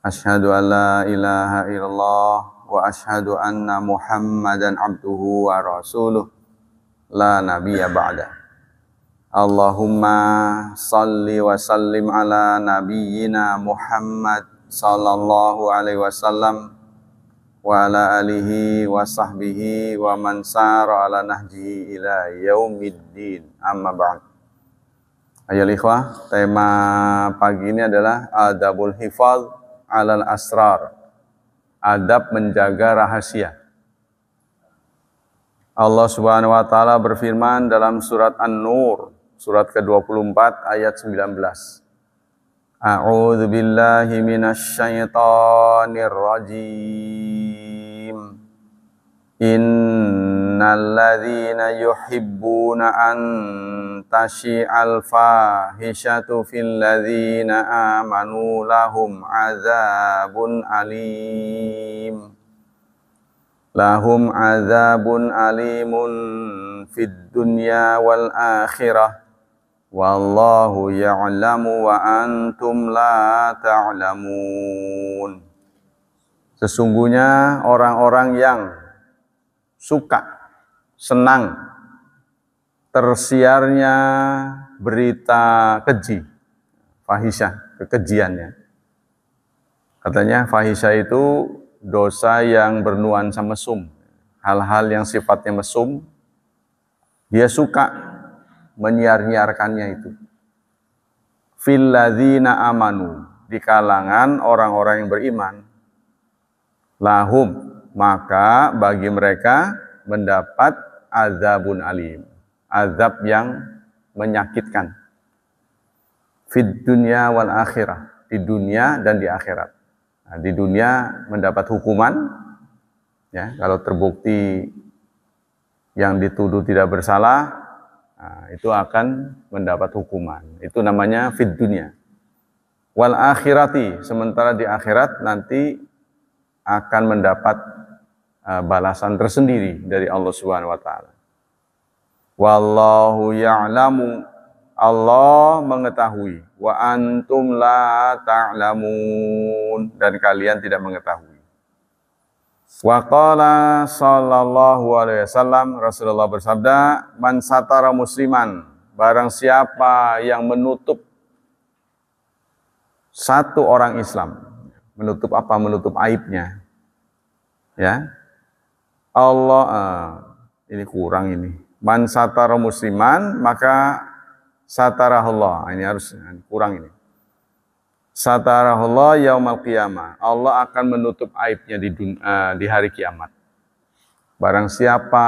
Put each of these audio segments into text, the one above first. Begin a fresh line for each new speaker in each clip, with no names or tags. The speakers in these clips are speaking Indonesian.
أشهد أن لا إله إلا الله وأشهد أن محمدا عبده ورسوله لا نبي بعده اللهم صل وسلم على نبينا محمد صلى الله عليه وسلم وعلى آله وصحبه ومن سار على نهجه إلى يوم الدين أما بعد Ayo ikhwah, tema pagi ini adalah adabul hifadz alal asrar. Adab menjaga rahasia. Allah Subhanahu wa taala berfirman dalam surat An-Nur, surat ke-24 ayat 19. A'udzu billahi minasy syaithanir rajim. Innalladzina yuhibbuna an tashi'al fahishatu fil ladzina amanu lahum azabun alim lahum azabun alimun fid dunya wal akhirah wallahu ya'lamu wa antum la ta'lamun Sesungguhnya orang-orang yang suka, senang tersiarnya berita keji, fahisyah, kekejiannya. Katanya fahisyah itu dosa yang bernuansa mesum, hal-hal yang sifatnya mesum, dia suka menyiar-nyiarkannya itu. Filadzina amanu, di kalangan orang-orang yang beriman, lahum, maka bagi mereka mendapat azabun alim, azab yang menyakitkan. Fid dunya wal akhirah, di dunia dan di akhirat. Nah, di dunia mendapat hukuman, ya kalau terbukti yang dituduh tidak bersalah, nah, itu akan mendapat hukuman. Itu namanya fid dunya. Wal akhirati, sementara di akhirat nanti akan mendapat uh, balasan tersendiri dari Allah Subhanahu wa taala. Wallahu ya'lamu Allah mengetahui wa antum la ta'lamun dan kalian tidak mengetahui. Wa qala sallallahu alaihi wasallam Rasulullah bersabda, "Man satara musliman, barang siapa yang menutup satu orang Islam, Menutup apa? Menutup aibnya. Ya. Allah uh, ini kurang ini. Man satara musliman maka satara Allah. Ah, ini harus ah, kurang ini. Satara Allah yaumal qiyamah. Allah akan menutup aibnya di dunia, di hari kiamat. Barang siapa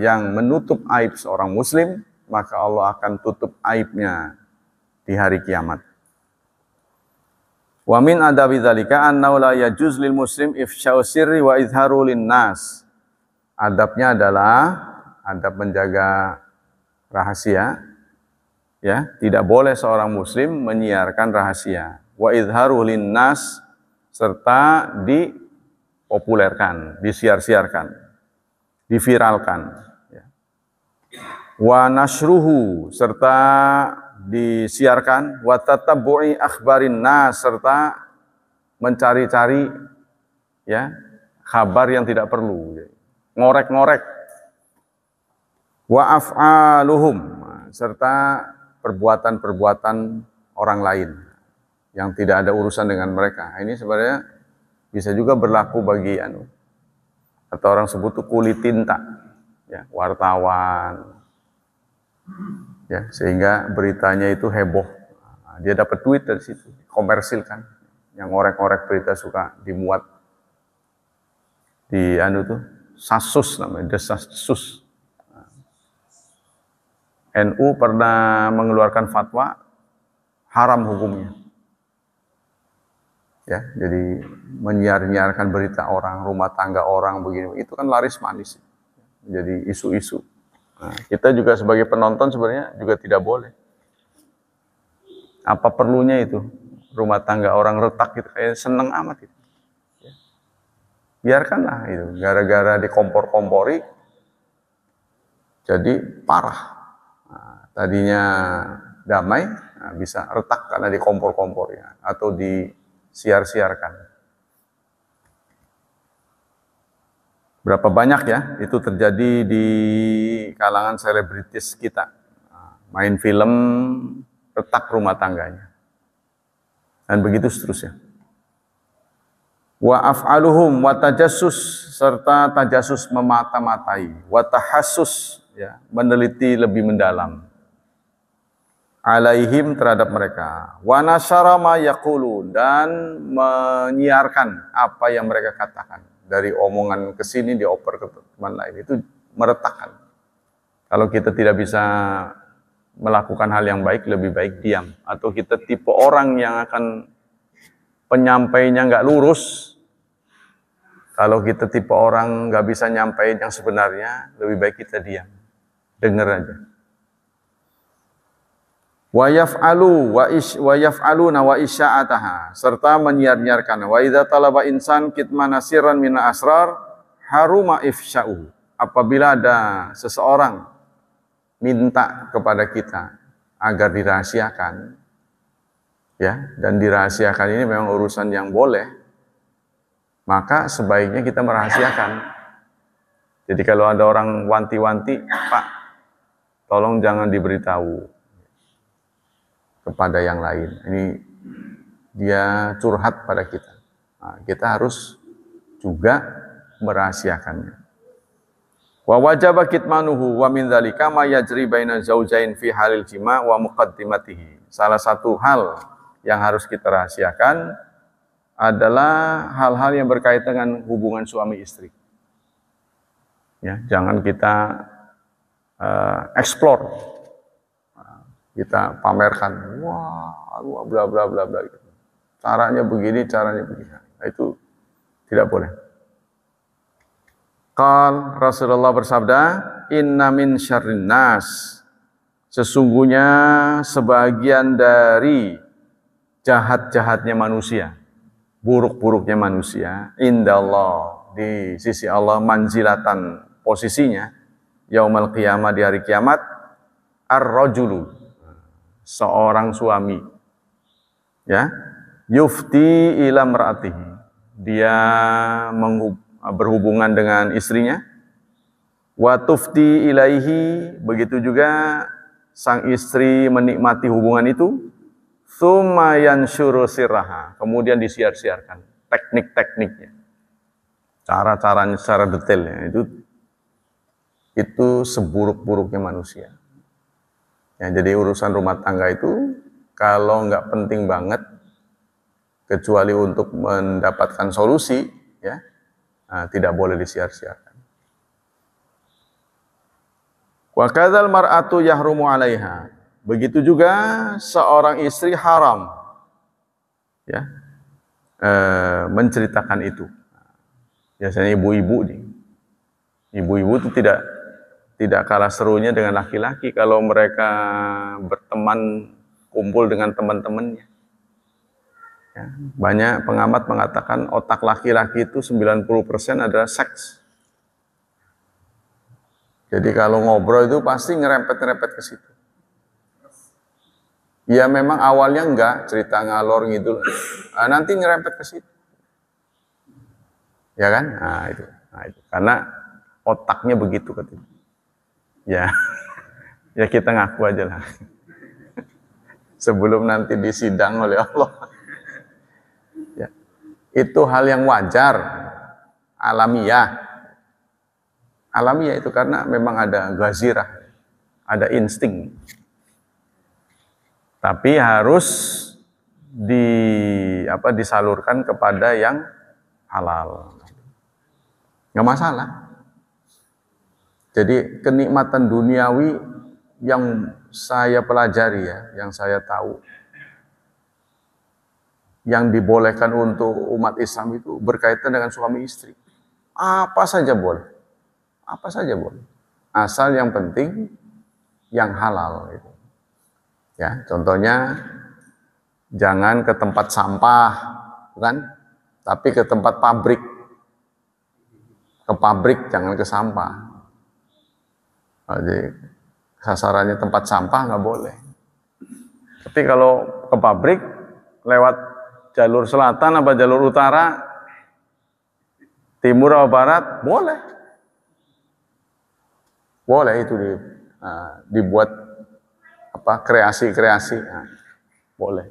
yang menutup aib seorang muslim, maka Allah akan tutup aibnya di hari kiamat. Wa min adabi dzalika annahu la yajuz lil muslim ifsya'u sirri wa izharu lin nas. Adabnya adalah adab menjaga rahasia ya, tidak boleh seorang muslim menyiarkan rahasia wa izharu lin nas serta dipopulerkan, disiar-siarkan, diviralkan. Ya. Wa nasruhu serta disiarkan wa tatabbu'i akhbarin nas serta mencari-cari ya kabar yang tidak perlu ya. ngorek-ngorek wa af'aluhum serta perbuatan-perbuatan orang lain yang tidak ada urusan dengan mereka. Nah, ini sebenarnya bisa juga berlaku bagi anu atau orang sebut itu kulit tinta, ya, wartawan, ya sehingga beritanya itu heboh nah, dia dapat duit dari situ komersil kan yang orek-orek berita suka dimuat di anu tuh sasus namanya desasus NU nah, pernah mengeluarkan fatwa haram hukumnya ya jadi menyiar-nyiarkan berita orang rumah tangga orang begini itu kan laris manis jadi isu-isu Nah, kita juga sebagai penonton sebenarnya juga tidak boleh. Apa perlunya itu? Rumah tangga orang retak gitu, kayak seneng amat itu Ya. Biarkanlah itu, gara-gara di kompor kompori jadi parah. Nah, tadinya damai, nah bisa retak karena dikompor kompor ya, atau disiar-siarkan. berapa banyak ya itu terjadi di kalangan selebritis kita. Main film, retak rumah tangganya. Dan begitu seterusnya. Wa wa tajassus serta tajassus memata-matai, wa tahassus ya, meneliti lebih mendalam alaihim terhadap mereka wa nasyara ma yaqulun dan menyiarkan apa yang mereka katakan dari omongan ke sini dioper ke teman lain itu meretakkan. Kalau kita tidak bisa melakukan hal yang baik, lebih baik diam. Atau kita tipe orang yang akan penyampainya nggak lurus. Kalau kita tipe orang nggak bisa nyampein yang sebenarnya, lebih baik kita diam. Dengar aja wa yaf'alu wa ish wa yaf'aluna wa isya'ataha serta menyiar-nyiarkan wa idza talaba insan kitmana sirran min asrar haruma ifsya'u apabila ada seseorang minta kepada kita agar dirahasiakan ya dan dirahasiakan ini memang urusan yang boleh maka sebaiknya kita merahasiakan jadi kalau ada orang wanti-wanti Pak tolong jangan diberitahu kepada yang lain. Ini dia curhat pada kita. Nah, kita harus juga merahasiakannya. Wa wajaba kitmanuhu wa min dzalika ma yajri baina zaujain fi halil jima wa muqaddimatihi. Salah satu hal yang harus kita rahasiakan adalah hal-hal yang berkaitan dengan hubungan suami istri. Ya, jangan kita uh, explore kita pamerkan wah wah bla bla bla bla caranya begini caranya begini nah, itu tidak boleh kal Rasulullah bersabda inna min syarrin nas sesungguhnya sebagian dari jahat-jahatnya manusia buruk-buruknya manusia indallah di sisi Allah manzilatan posisinya yaumal qiyamah di hari kiamat ar-rajulu seorang suami. Ya, yufti ila mar'atihi. Dia berhubungan dengan istrinya. Wa tufti ilaihi, begitu juga sang istri menikmati hubungan itu. Thumma yansyuru sirraha. Kemudian disiar-siarkan teknik-tekniknya. Cara-caranya secara detail Itu itu seburuk-buruknya manusia. Ya, jadi urusan rumah tangga itu kalau nggak penting banget, kecuali untuk mendapatkan solusi, ya nah, tidak boleh disiar-siarkan. Wakadal mar'atu yahrumu 'alaiha. Begitu juga seorang istri haram ya e, menceritakan itu. Nah, biasanya ibu-ibu nih. Ibu-ibu itu tidak tidak kalah serunya dengan laki-laki kalau mereka berteman kumpul dengan teman-temannya. Ya, banyak pengamat mengatakan otak laki-laki itu 90% adalah seks. Jadi kalau ngobrol itu pasti ngerempet-ngerempet ke situ. Ya memang awalnya enggak, cerita ngalor gitu. Nah, nanti ngerempet ke situ. Ya kan? Nah itu. Nah, itu. Karena otaknya begitu ketika. Ya, ya kita ngaku aja lah. Sebelum nanti disidang oleh Allah. Ya. Itu hal yang wajar, alamiah. Alamiah itu karena memang ada gazirah, ada insting. Tapi harus di apa disalurkan kepada yang halal. Nggak masalah. Jadi kenikmatan duniawi yang saya pelajari ya, yang saya tahu yang dibolehkan untuk umat Islam itu berkaitan dengan suami istri. Apa saja boleh. Apa saja boleh. Asal yang penting yang halal gitu. Ya, contohnya jangan ke tempat sampah, kan? Tapi ke tempat pabrik. Ke pabrik jangan ke sampah. Nah, jadi sasarannya tempat sampah nggak boleh. Tapi kalau ke pabrik lewat jalur selatan apa jalur utara, timur atau barat boleh. Boleh itu di, uh, dibuat apa kreasi-kreasi nah, boleh.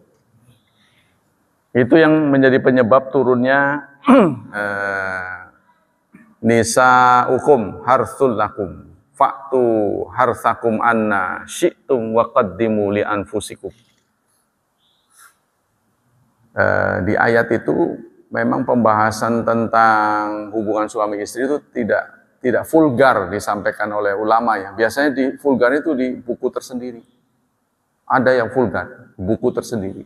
Itu yang menjadi penyebab turunnya uh, nisa hukum harsul lakum Faktu harsakum anna syi'tum wa qaddimu li anfusikum. E, di ayat itu memang pembahasan tentang hubungan suami istri itu tidak tidak vulgar disampaikan oleh ulama ya. Biasanya di vulgar itu di buku tersendiri. Ada yang vulgar, buku tersendiri.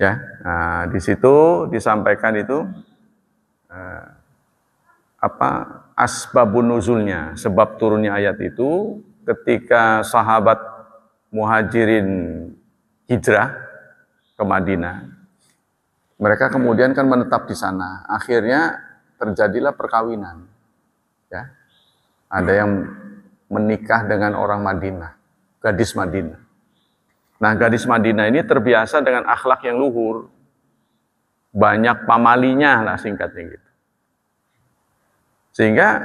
Ya, nah, di situ disampaikan itu eh, apa asbabun nuzulnya, sebab turunnya ayat itu ketika sahabat muhajirin hijrah ke Madinah. Mereka kemudian kan menetap di sana. Akhirnya terjadilah perkawinan. Ya. Ada yang menikah dengan orang Madinah, gadis Madinah. Nah, gadis Madinah ini terbiasa dengan akhlak yang luhur. Banyak pamalinya lah singkatnya gitu. Sehingga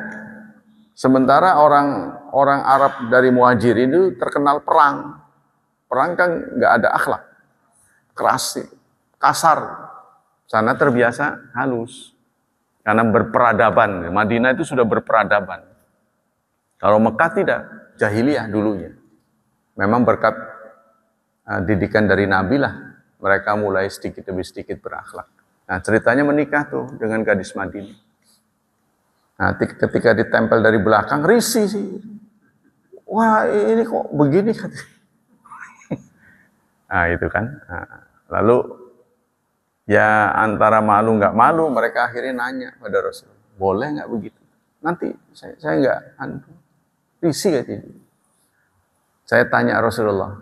sementara orang orang Arab dari muajir itu terkenal perang. Perang kan nggak ada akhlak. Keras, kasar. Sana terbiasa halus. Karena berperadaban. Madinah itu sudah berperadaban. Kalau Mekah tidak, jahiliyah dulunya. Memang berkat eh, didikan dari Nabi lah, mereka mulai sedikit demi sedikit berakhlak. Nah ceritanya menikah tuh dengan gadis Madinah. Nah, ketika ditempel dari belakang, risih sih. Wah, ini kok begini? nah, itu kan. Nah, lalu, ya antara malu nggak malu, mereka akhirnya nanya pada Rasul, boleh nggak begitu? Nanti saya, saya nggak, anu, risih kayak gitu. Saya tanya Rasulullah.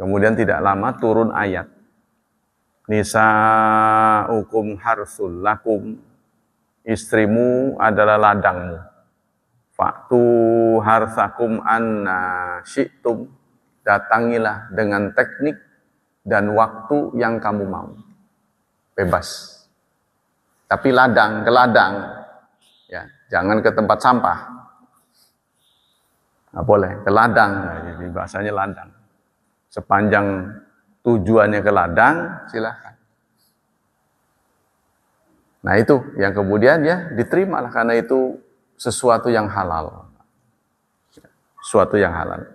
Kemudian tidak lama turun ayat. nisa hukum harsul lakum istrimu adalah ladangmu. Faktu harsakum anna syi'tum. Datangilah dengan teknik dan waktu yang kamu mau. Bebas. Tapi ladang ke ladang. Ya, jangan ke tempat sampah. Nggak boleh, ke ladang. Jadi bahasanya ladang. Sepanjang tujuannya ke ladang, silahkan. Nah itu yang kemudian ya lah karena itu sesuatu yang halal. Sesuatu yang halal.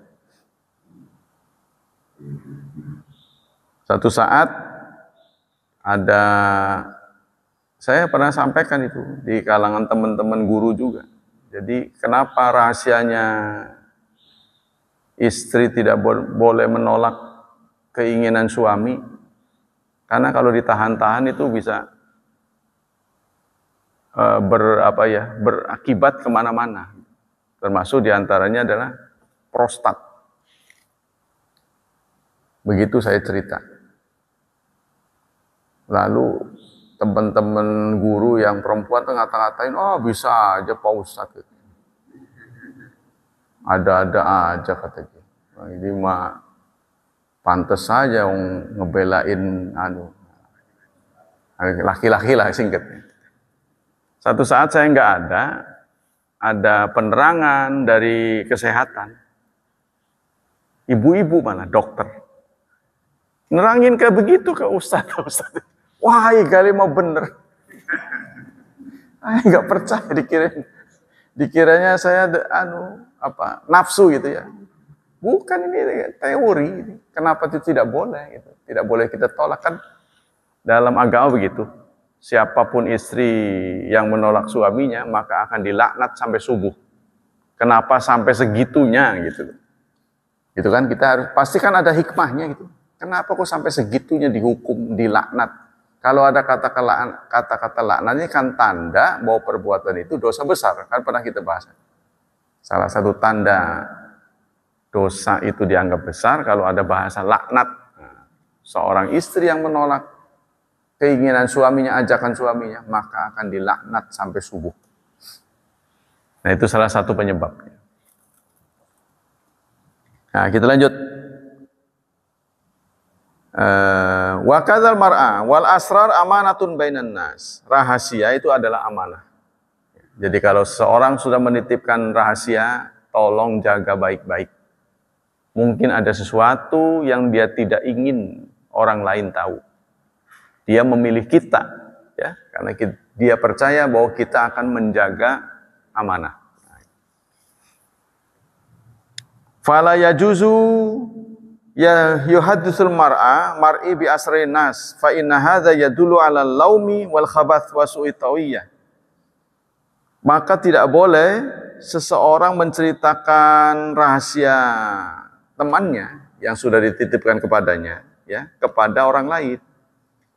Satu saat ada saya pernah sampaikan itu di kalangan teman-teman guru juga. Jadi kenapa rahasianya istri tidak bo boleh menolak keinginan suami? Karena kalau ditahan-tahan itu bisa Eh, ber, apa ya, berakibat kemana-mana. Termasuk diantaranya adalah prostat. Begitu saya cerita. Lalu teman-teman guru yang perempuan tengah ngata-ngatain, oh bisa aja Pak ustad Ada-ada aja kata dia. Nah, ini mah pantas saja ngebelain anu laki-laki lah singkatnya. Satu saat saya nggak ada, ada penerangan dari kesehatan. Ibu-ibu mana, dokter. Nerangin kayak begitu ke Ustaz. Ustaz. Wah, kali mau bener. Saya nggak percaya dikirain. Dikiranya saya anu apa nafsu gitu ya. Bukan ini teori. Kenapa itu tidak boleh? Gitu. Tidak boleh kita tolak kan dalam agama begitu siapapun istri yang menolak suaminya maka akan dilaknat sampai subuh. Kenapa sampai segitunya gitu. Gitu kan kita harus pastikan ada hikmahnya gitu. Kenapa kok sampai segitunya dihukum, dilaknat? Kalau ada kata-kata kata-kata laknatnya kan tanda bahwa perbuatan itu dosa besar, kan pernah kita bahas. Salah satu tanda dosa itu dianggap besar kalau ada bahasa laknat. Nah, seorang istri yang menolak keinginan suaminya, ajakan suaminya, maka akan dilaknat sampai subuh. Nah, itu salah satu penyebabnya. Nah, kita lanjut. Eh, wa kadal mar'a wal asrar amanatun bainan nas. Rahasia itu adalah amanah. Jadi kalau seorang sudah menitipkan rahasia, tolong jaga baik-baik. Mungkin ada sesuatu yang dia tidak ingin orang lain tahu. Dia memilih kita, ya, karena kita, dia percaya bahwa kita akan menjaga amanah. Fala yajuzu ya yuhaddisul mar'a mar'i bi asri nas fa inna hadza yadullu 'ala laumi wal khabath wa su'itawiyah. Maka tidak boleh seseorang menceritakan rahasia temannya yang sudah dititipkan kepadanya ya kepada orang lain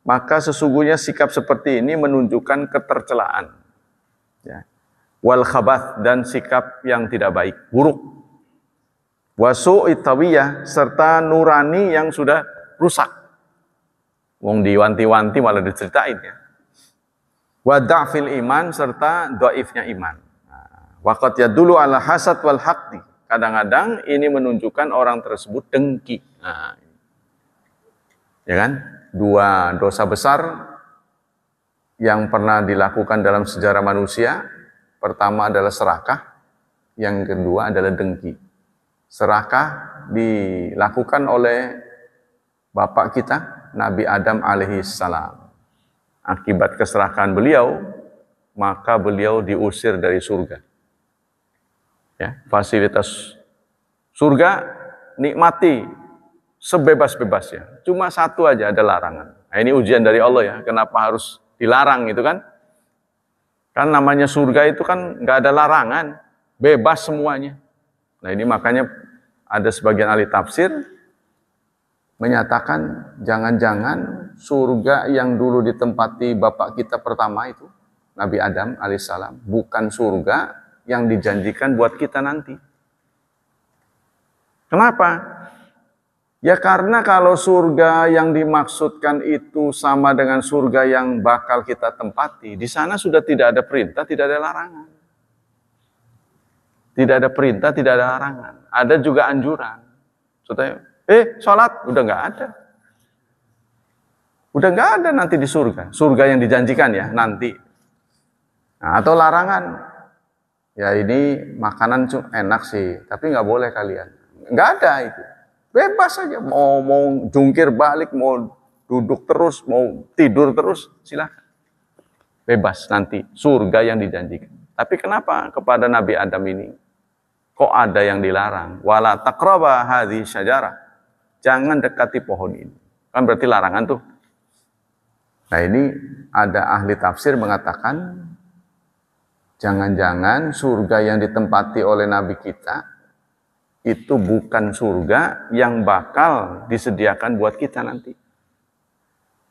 maka sesungguhnya sikap seperti ini menunjukkan ketercelaan. Ya. Wal khabat dan sikap yang tidak baik, buruk. Wasu itawiyah serta nurani yang sudah rusak. Wong diwanti-wanti malah diceritain ya. Wada'fil iman serta doifnya iman. Nah, Wakat ya dulu ala hasad wal hakti. Kadang-kadang ini menunjukkan orang tersebut dengki. Nah, ya kan? dua dosa besar yang pernah dilakukan dalam sejarah manusia. Pertama adalah serakah, yang kedua adalah dengki. Serakah dilakukan oleh bapak kita, Nabi Adam alaihi salam. Akibat keserakahan beliau, maka beliau diusir dari surga. Ya, fasilitas surga nikmati sebebas-bebasnya. Cuma satu aja ada larangan. Nah, ini ujian dari Allah ya, kenapa harus dilarang itu kan? Kan namanya surga itu kan nggak ada larangan, bebas semuanya. Nah ini makanya ada sebagian ahli tafsir menyatakan jangan-jangan surga yang dulu ditempati bapak kita pertama itu Nabi Adam alaihissalam bukan surga yang dijanjikan buat kita nanti. Kenapa? Ya karena kalau surga yang dimaksudkan itu sama dengan surga yang bakal kita tempati, di sana sudah tidak ada perintah, tidak ada larangan. Tidak ada perintah, tidak ada larangan. Ada juga anjuran. Contohnya, eh sholat, udah nggak ada. Udah nggak ada nanti di surga. Surga yang dijanjikan ya, nanti. Nah, atau larangan. Ya ini makanan enak sih, tapi nggak boleh kalian. Nggak ada itu Bebas saja, mau mau jungkir balik, mau duduk terus, mau tidur terus, silahkan Bebas nanti surga yang dijanjikan. Tapi kenapa kepada Nabi Adam ini kok ada yang dilarang? Wala takroba hadi syajarah. Jangan dekati pohon ini. Kan berarti larangan tuh. Nah ini ada ahli tafsir mengatakan jangan-jangan surga yang ditempati oleh Nabi kita itu bukan surga yang bakal disediakan buat kita nanti.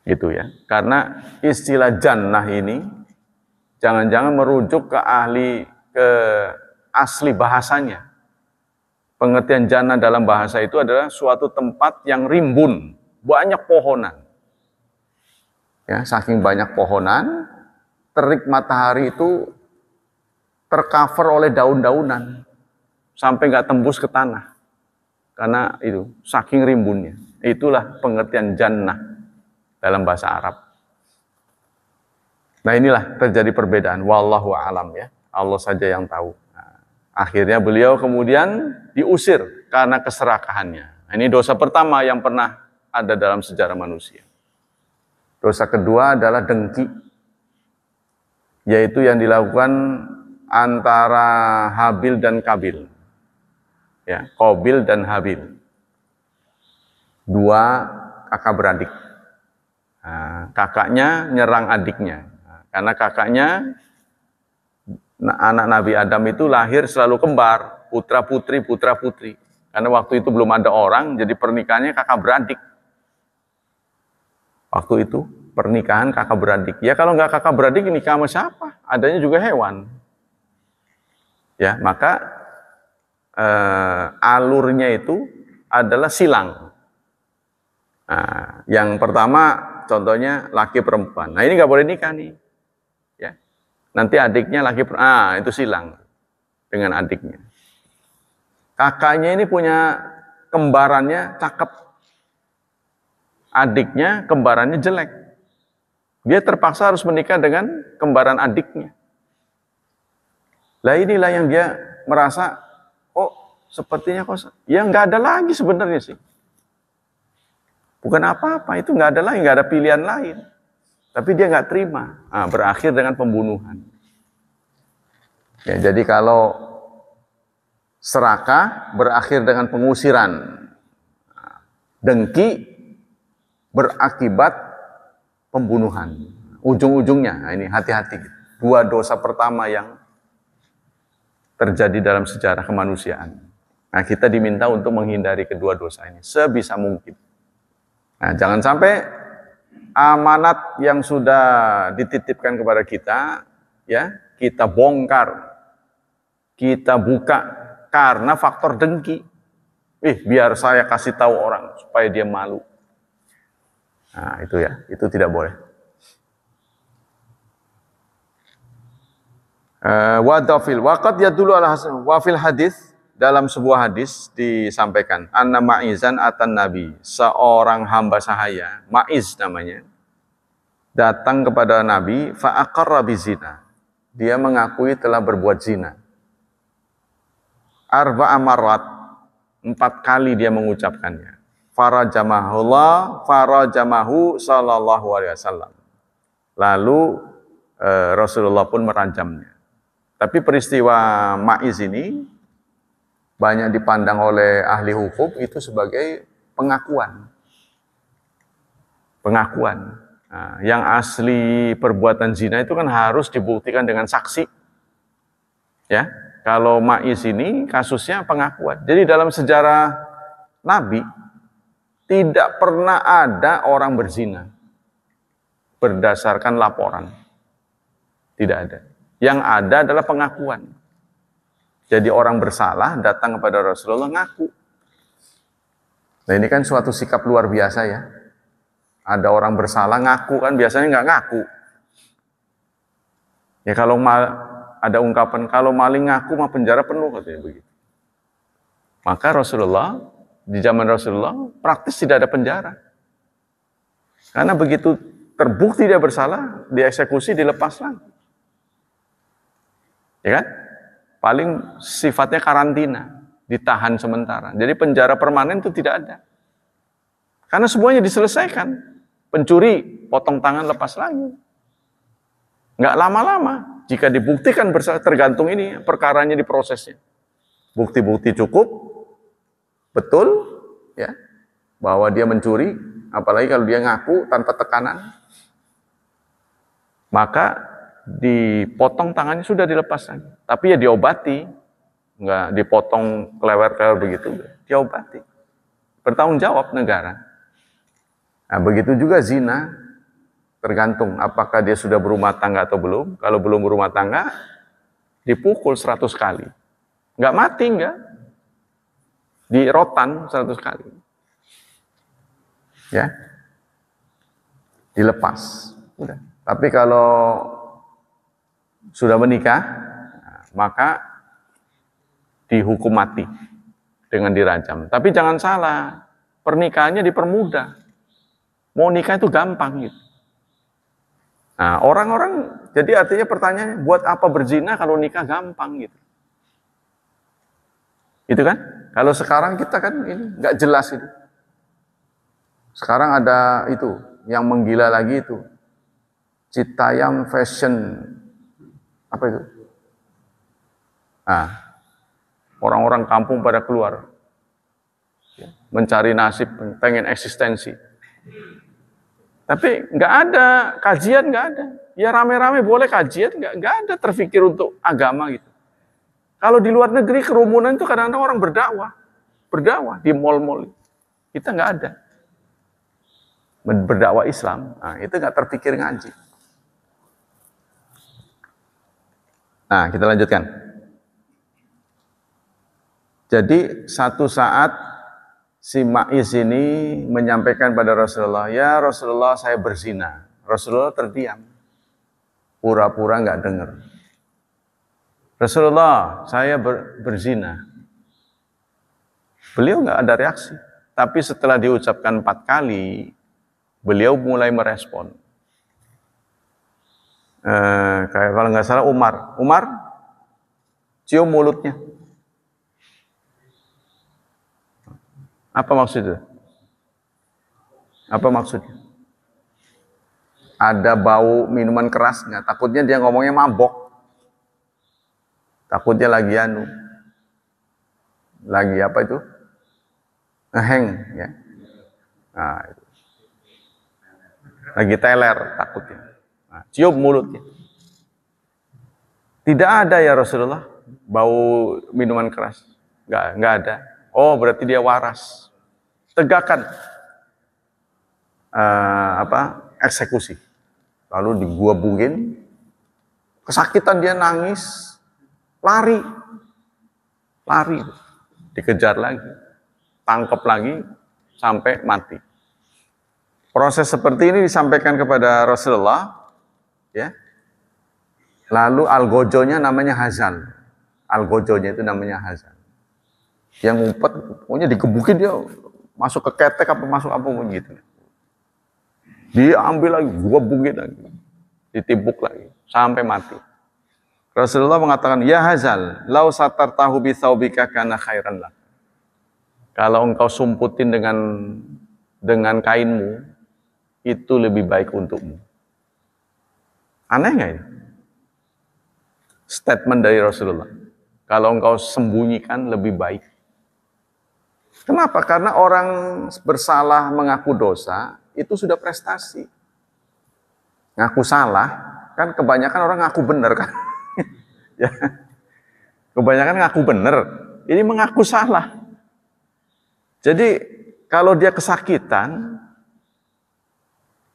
Gitu ya. Karena istilah jannah ini jangan-jangan merujuk ke ahli ke asli bahasanya. Pengertian jannah dalam bahasa itu adalah suatu tempat yang rimbun, banyak pohonan. Ya, saking banyak pohonan, terik matahari itu tercover oleh daun-daunan sampai nggak tembus ke tanah karena itu saking rimbunnya itulah pengertian jannah dalam bahasa Arab nah inilah terjadi perbedaan wallahu alam ya Allah saja yang tahu nah, akhirnya beliau kemudian diusir karena keserakahannya nah, ini dosa pertama yang pernah ada dalam sejarah manusia dosa kedua adalah dengki yaitu yang dilakukan antara Habil dan Kabil ya Qabil dan Habil dua kakak beradik nah, kakaknya nyerang adiknya nah, karena kakaknya anak Nabi Adam itu lahir selalu kembar putra putri putra putri karena waktu itu belum ada orang jadi pernikahannya kakak beradik waktu itu pernikahan kakak beradik ya kalau nggak kakak beradik nikah sama siapa adanya juga hewan ya maka uh, alurnya itu adalah silang. Nah, yang pertama contohnya laki perempuan. Nah ini nggak boleh nikah nih. Ya. Nanti adiknya laki perempuan, ah itu silang dengan adiknya. Kakaknya ini punya kembarannya cakep. Adiknya kembarannya jelek. Dia terpaksa harus menikah dengan kembaran adiknya. Lah inilah yang dia merasa oh sepertinya kok Ya nggak ada lagi sebenarnya sih. Bukan apa-apa, itu nggak ada lagi nggak ada pilihan lain. Tapi dia nggak terima, nah, berakhir dengan pembunuhan. Ya, jadi kalau serakah berakhir dengan pengusiran, dengki berakibat pembunuhan. Ujung-ujungnya, nah ini hati-hati. Dua dosa pertama yang terjadi dalam sejarah kemanusiaan. Nah, kita diminta untuk menghindari kedua dosa ini sebisa mungkin. Nah, jangan sampai amanat yang sudah dititipkan kepada kita, ya, kita bongkar, kita buka karena faktor dengki. Ih, biar saya kasih tahu orang supaya dia malu. Nah, itu ya, itu tidak boleh. Eh, wadafil waqad yadulu ala hasan wafil hadis dalam sebuah hadis disampaikan anna ma'izan atan nabi seorang hamba sahaya ma'iz namanya datang kepada nabi aqarra bizina dia mengakui telah berbuat zina arba amarat empat kali dia mengucapkannya farajamahullah farajamahu sallallahu alaihi wasallam lalu eh, Rasulullah pun meranjamnya tapi peristiwa Ma'iz ini banyak dipandang oleh ahli hukum itu sebagai pengakuan. Pengakuan. Nah, yang asli perbuatan zina itu kan harus dibuktikan dengan saksi. Ya, kalau Ma'iz ini kasusnya pengakuan. Jadi dalam sejarah Nabi tidak pernah ada orang berzina berdasarkan laporan. Tidak ada. Yang ada adalah pengakuan. Jadi orang bersalah datang kepada Rasulullah ngaku. Nah ini kan suatu sikap luar biasa ya. Ada orang bersalah ngaku kan biasanya nggak ngaku. Ya kalau mal, ada ungkapan kalau maling ngaku mah penjara penuh katanya begitu. Maka Rasulullah di zaman Rasulullah praktis tidak ada penjara. Karena begitu terbukti dia bersalah, dieksekusi, dilepas lagi. Ya kan? Paling sifatnya karantina, ditahan sementara. Jadi penjara permanen itu tidak ada. Karena semuanya diselesaikan. Pencuri, potong tangan, lepas lagi. Nggak lama-lama. Jika dibuktikan bersalah, tergantung ini perkaranya diprosesnya. Bukti-bukti cukup, betul, ya, bahwa dia mencuri, apalagi kalau dia ngaku tanpa tekanan, maka dipotong tangannya sudah dilepaskan. Tapi ya diobati, nggak dipotong kelewer-kelewer begitu, diobati. Bertanggung jawab negara. Nah, begitu juga zina, tergantung apakah dia sudah berumah tangga atau belum. Kalau belum berumah tangga, dipukul 100 kali. Nggak mati, nggak. Dirotan rotan 100 kali. Ya. Dilepas. Udah. Tapi kalau sudah menikah, maka dihukum mati dengan dirajam. Tapi jangan salah, pernikahannya dipermudah. Mau nikah itu gampang gitu. Nah, orang-orang jadi artinya pertanyaannya buat apa berzina kalau nikah gampang gitu. Itu kan? Kalau sekarang kita kan ini nggak jelas itu. Sekarang ada itu yang menggila lagi itu Citayam Fashion apa itu? Ah, orang-orang kampung pada keluar, ya, mencari nasib, pengen eksistensi. Tapi nggak ada kajian, nggak ada. Ya rame-rame boleh kajian, nggak nggak ada terfikir untuk agama gitu. Kalau di luar negeri kerumunan itu kadang-kadang orang berdakwah, berdakwah di mall-mall. Kita nggak ada berdakwah Islam, nah, itu nggak terpikir ngaji. Nah, kita lanjutkan. Jadi satu saat si Ma'is ini menyampaikan pada Rasulullah, ya Rasulullah saya berzina. Rasulullah terdiam. Pura-pura nggak dengar. Rasulullah, saya ber, berzina. Beliau nggak ada reaksi. Tapi setelah diucapkan empat kali, beliau mulai merespon. Eh, kayak kalau nggak salah Umar. Umar cium mulutnya. Apa maksudnya? Apa maksudnya? Ada bau minuman keras nggak? Takutnya dia ngomongnya mabok. Takutnya lagi anu. Lagi apa itu? Ngeheng ya. Nah, itu, lagi teler takutnya. Nah, cium mulutnya. Tidak ada ya Rasulullah bau minuman keras. Enggak, enggak ada. Oh, berarti dia waras. Tegakkan uh, apa? eksekusi. Lalu digua bugin kesakitan dia nangis, lari. Lari. Dikejar lagi, tangkap lagi sampai mati. Proses seperti ini disampaikan kepada Rasulullah ya. Lalu algojonya namanya Hazan. Algojonya itu namanya Hazan. Yang ngumpet, pokoknya dikebukin dia masuk ke ketek apa masuk apa gitu. Dia ambil lagi, gua bungkit lagi. Ditimbuk lagi sampai mati. Rasulullah mengatakan, "Ya Hazal, lau satar tahu bisa ubika karena khairan lah. Kalau engkau sumputin dengan dengan kainmu, itu lebih baik untukmu. Aneh nggak ini? Statement dari Rasulullah. Kalau engkau sembunyikan lebih baik. Kenapa? Karena orang bersalah mengaku dosa itu sudah prestasi. Ngaku salah, kan kebanyakan orang ngaku benar kan? ya. Kebanyakan ngaku benar. Ini mengaku salah. Jadi kalau dia kesakitan,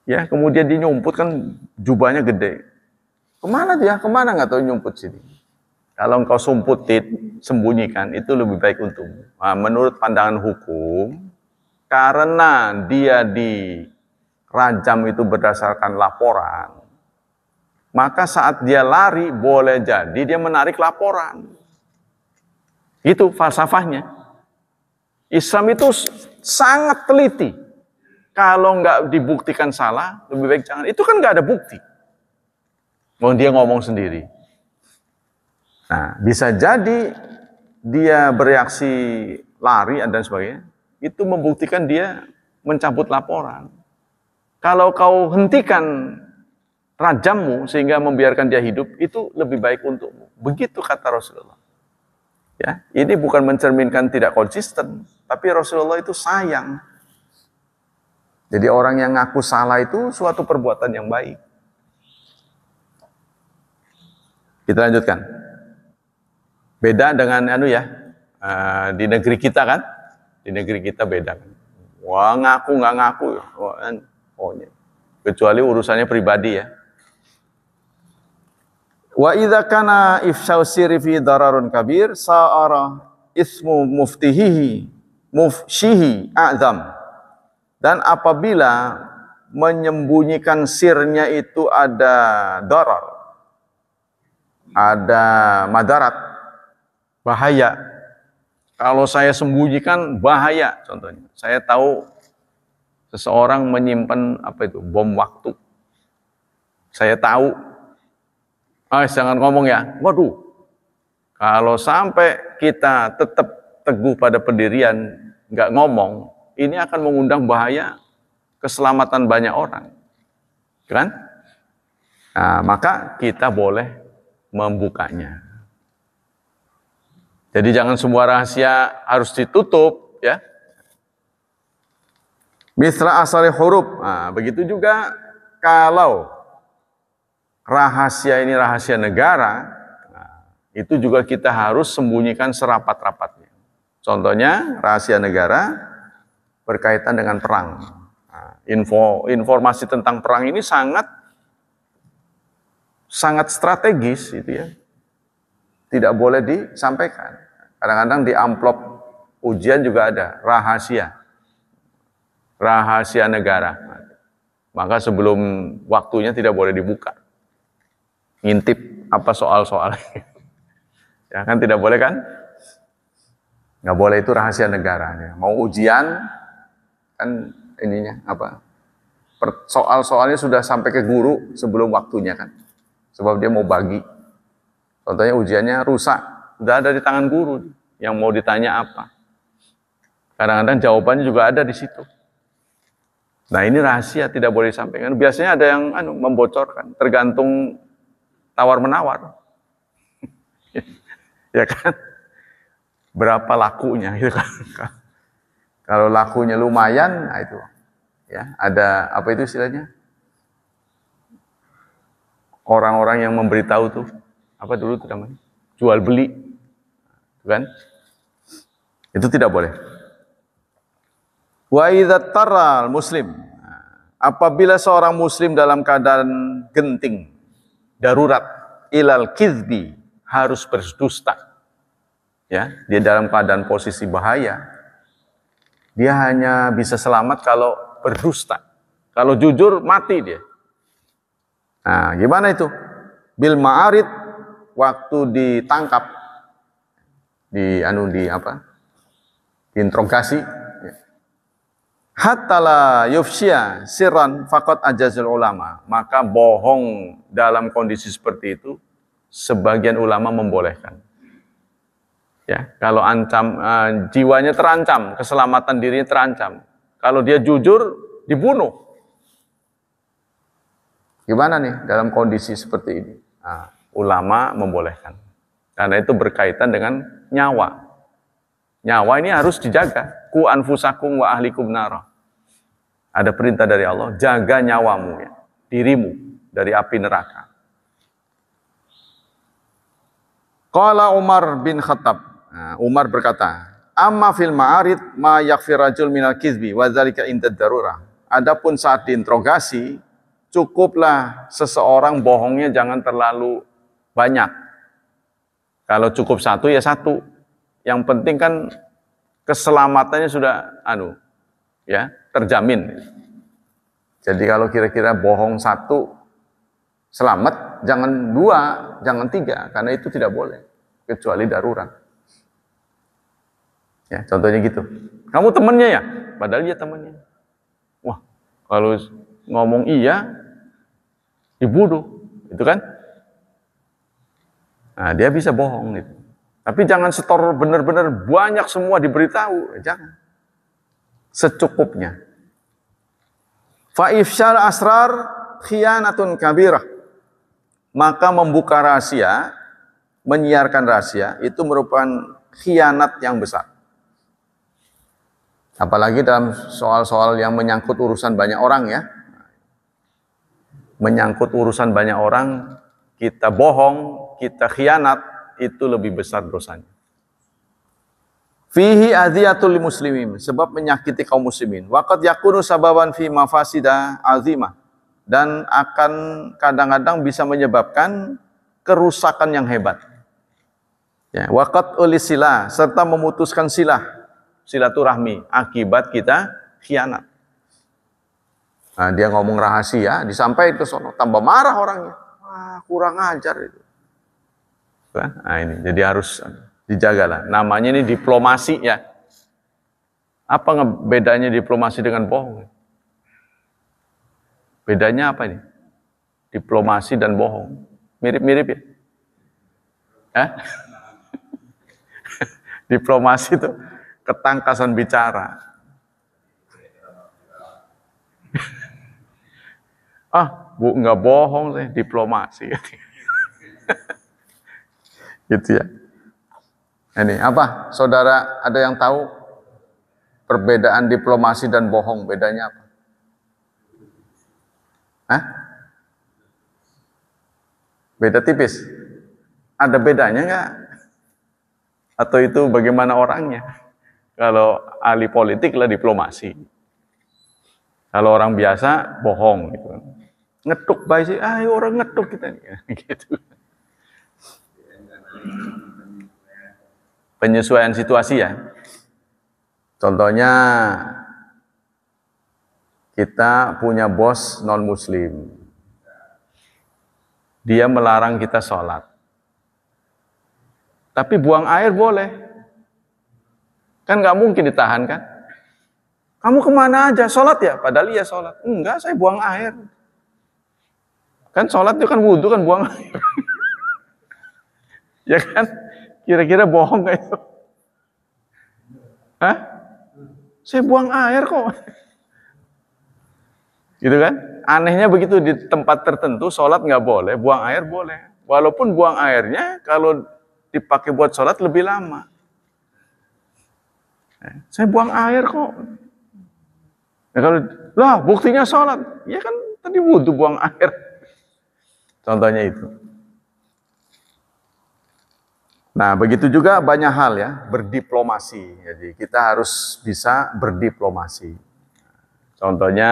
Ya, kemudian dia nyumput kan jubahnya gede. Kemana dia? Kemana nggak tahu nyumput sini. Kalau engkau sumputit sembunyikan, itu lebih baik untuk Nah, menurut pandangan hukum, karena dia dirajam itu berdasarkan laporan, maka saat dia lari boleh jadi dia menarik laporan. Itu falsafahnya. Islam itu sangat teliti. Kalau nggak dibuktikan salah, lebih baik jangan. Itu kan nggak ada bukti. Mau dia ngomong sendiri. Nah, bisa jadi dia bereaksi lari dan sebagainya. Itu membuktikan dia mencabut laporan. Kalau kau hentikan rajammu sehingga membiarkan dia hidup, itu lebih baik untukmu. Begitu kata Rasulullah. Ya, ini bukan mencerminkan tidak konsisten, tapi Rasulullah itu sayang jadi orang yang ngaku salah itu suatu perbuatan yang baik. Kita lanjutkan. Beda dengan anu ya, eh, di negeri kita kan, di negeri kita beda. Kan? Wah ngaku nggak ngaku, Wah, ya Kecuali urusannya pribadi ya. Wa idza kana ifsau siri fi dararun kabir sa'ara ismu muftihihi mufshihi a'zam. Dan apabila menyembunyikan sirnya itu ada doror, ada madarat, bahaya. Kalau saya sembunyikan bahaya contohnya. Saya tahu seseorang menyimpan apa itu bom waktu. Saya tahu. Ah, jangan ngomong ya. Waduh. Kalau sampai kita tetap teguh pada pendirian, nggak ngomong, ini akan mengundang bahaya keselamatan banyak orang. Kan? Nah, maka kita boleh membukanya. Jadi jangan semua rahasia harus ditutup, ya. Misra asari huruf. Nah, begitu juga kalau rahasia ini rahasia negara, nah, itu juga kita harus sembunyikan serapat-rapatnya. Contohnya rahasia negara, berkaitan dengan perang. Nah, info informasi tentang perang ini sangat sangat strategis itu ya. Tidak boleh disampaikan. Kadang-kadang di amplop ujian juga ada rahasia. Rahasia negara. Maka sebelum waktunya tidak boleh dibuka. Ngintip apa soal-soalnya. Ya kan tidak boleh kan? Nggak boleh itu rahasia negara. Mau ujian, kan ininya apa soal-soalnya sudah sampai ke guru sebelum waktunya kan sebab dia mau bagi contohnya ujiannya rusak sudah ada di tangan guru yang mau ditanya apa kadang-kadang jawabannya juga ada di situ nah ini rahasia tidak boleh disampaikan biasanya ada yang anu, membocorkan tergantung tawar menawar ya kan berapa lakunya gitu kan kalau lakunya lumayan, nah itu ya ada apa itu istilahnya? Orang-orang yang memberitahu tuh apa dulu itu namanya? Jual beli, kan? Itu tidak boleh. Wa taral muslim. Nah, apabila seorang muslim dalam keadaan genting, darurat, ilal kizbi, harus berdusta. Ya, dia dalam keadaan posisi bahaya, dia hanya bisa selamat kalau berdusta. Kalau jujur mati dia. Nah, gimana itu? Bil ma'arid waktu ditangkap di anu di apa? Diinterogasi hatta la yufsya sirran fakot ajazul ulama maka bohong dalam kondisi seperti itu sebagian ulama membolehkan Ya, kalau ancam eh, jiwanya terancam, keselamatan dirinya terancam. Kalau dia jujur dibunuh. Gimana nih dalam kondisi seperti ini? Nah, ulama membolehkan. Karena itu berkaitan dengan nyawa. Nyawa ini harus dijaga. Ku anfusakum wa ahlikum nara. Ada perintah dari Allah, jaga nyawamu ya, dirimu dari api neraka. Qala Umar bin Khattab Nah, Umar berkata, "Amma fil ma'arid ma yakfir rajul minal kizbi wa zalika inda darurah." Adapun saat diinterogasi, cukuplah seseorang bohongnya jangan terlalu banyak. Kalau cukup satu ya satu. Yang penting kan keselamatannya sudah anu ya, terjamin. Jadi kalau kira-kira bohong satu selamat, jangan dua, jangan tiga karena itu tidak boleh kecuali darurat. Ya, contohnya gitu. Kamu temennya ya? Padahal dia temennya. Wah, kalau ngomong iya, dibunuh. Itu kan? Nah, dia bisa bohong gitu. Tapi jangan setor benar-benar banyak semua diberitahu, eh, jangan. Secukupnya. Fa'ifsyal asrar khianatun kabirah. Maka membuka rahasia, menyiarkan rahasia, itu merupakan khianat yang besar. Apalagi dalam soal-soal yang menyangkut urusan banyak orang ya. Menyangkut urusan banyak orang, kita bohong, kita khianat, itu lebih besar dosanya. Fihi adhiyatul muslimin, sebab menyakiti kaum muslimin. Waqat yakunu sababan fi mafasida azimah. Dan akan kadang-kadang bisa menyebabkan kerusakan yang hebat. Ya, waqat ulisila, serta memutuskan silah silaturahmi akibat kita khianat. Nah, dia ngomong rahasia, disampaikan ke sono, tambah marah orangnya. Wah, kurang ajar itu. Kan? Nah, ini jadi harus anu, dijagalah. Namanya ini diplomasi ya. Apa bedanya diplomasi dengan bohong? Bedanya apa ini? Diplomasi dan bohong. Mirip-mirip ya? Eh? diplomasi itu ketangkasan bicara. ah, bu nggak bohong sih, diplomasi. gitu ya. Ini apa? Saudara ada yang tahu perbedaan diplomasi dan bohong bedanya apa? Hah? Beda tipis. Ada bedanya nggak? Atau itu bagaimana orangnya? Kalau ahli politik lah diplomasi. Kalau orang biasa bohong gitu. Ngetuk baik sih, ah orang ngetuk kita gitu. Penyesuaian situasi ya. Contohnya kita punya bos non muslim. Dia melarang kita sholat. Tapi buang air boleh. Kan nggak mungkin ditahan kan? Kamu kemana aja? Sholat ya? Padahal iya sholat. Enggak, saya buang air. Kan sholat itu kan wudhu kan buang air. ya kan? Kira-kira bohong gak itu? Hah? Saya buang air kok. gitu kan? Anehnya begitu di tempat tertentu sholat nggak boleh, buang air boleh. Walaupun buang airnya kalau dipakai buat sholat lebih lama. Saya buang air kok. Ya kalau, lah buktinya sholat. Ya kan tadi butuh buang air. Contohnya itu. Nah, begitu juga banyak hal ya, berdiplomasi. Jadi kita harus bisa berdiplomasi. Contohnya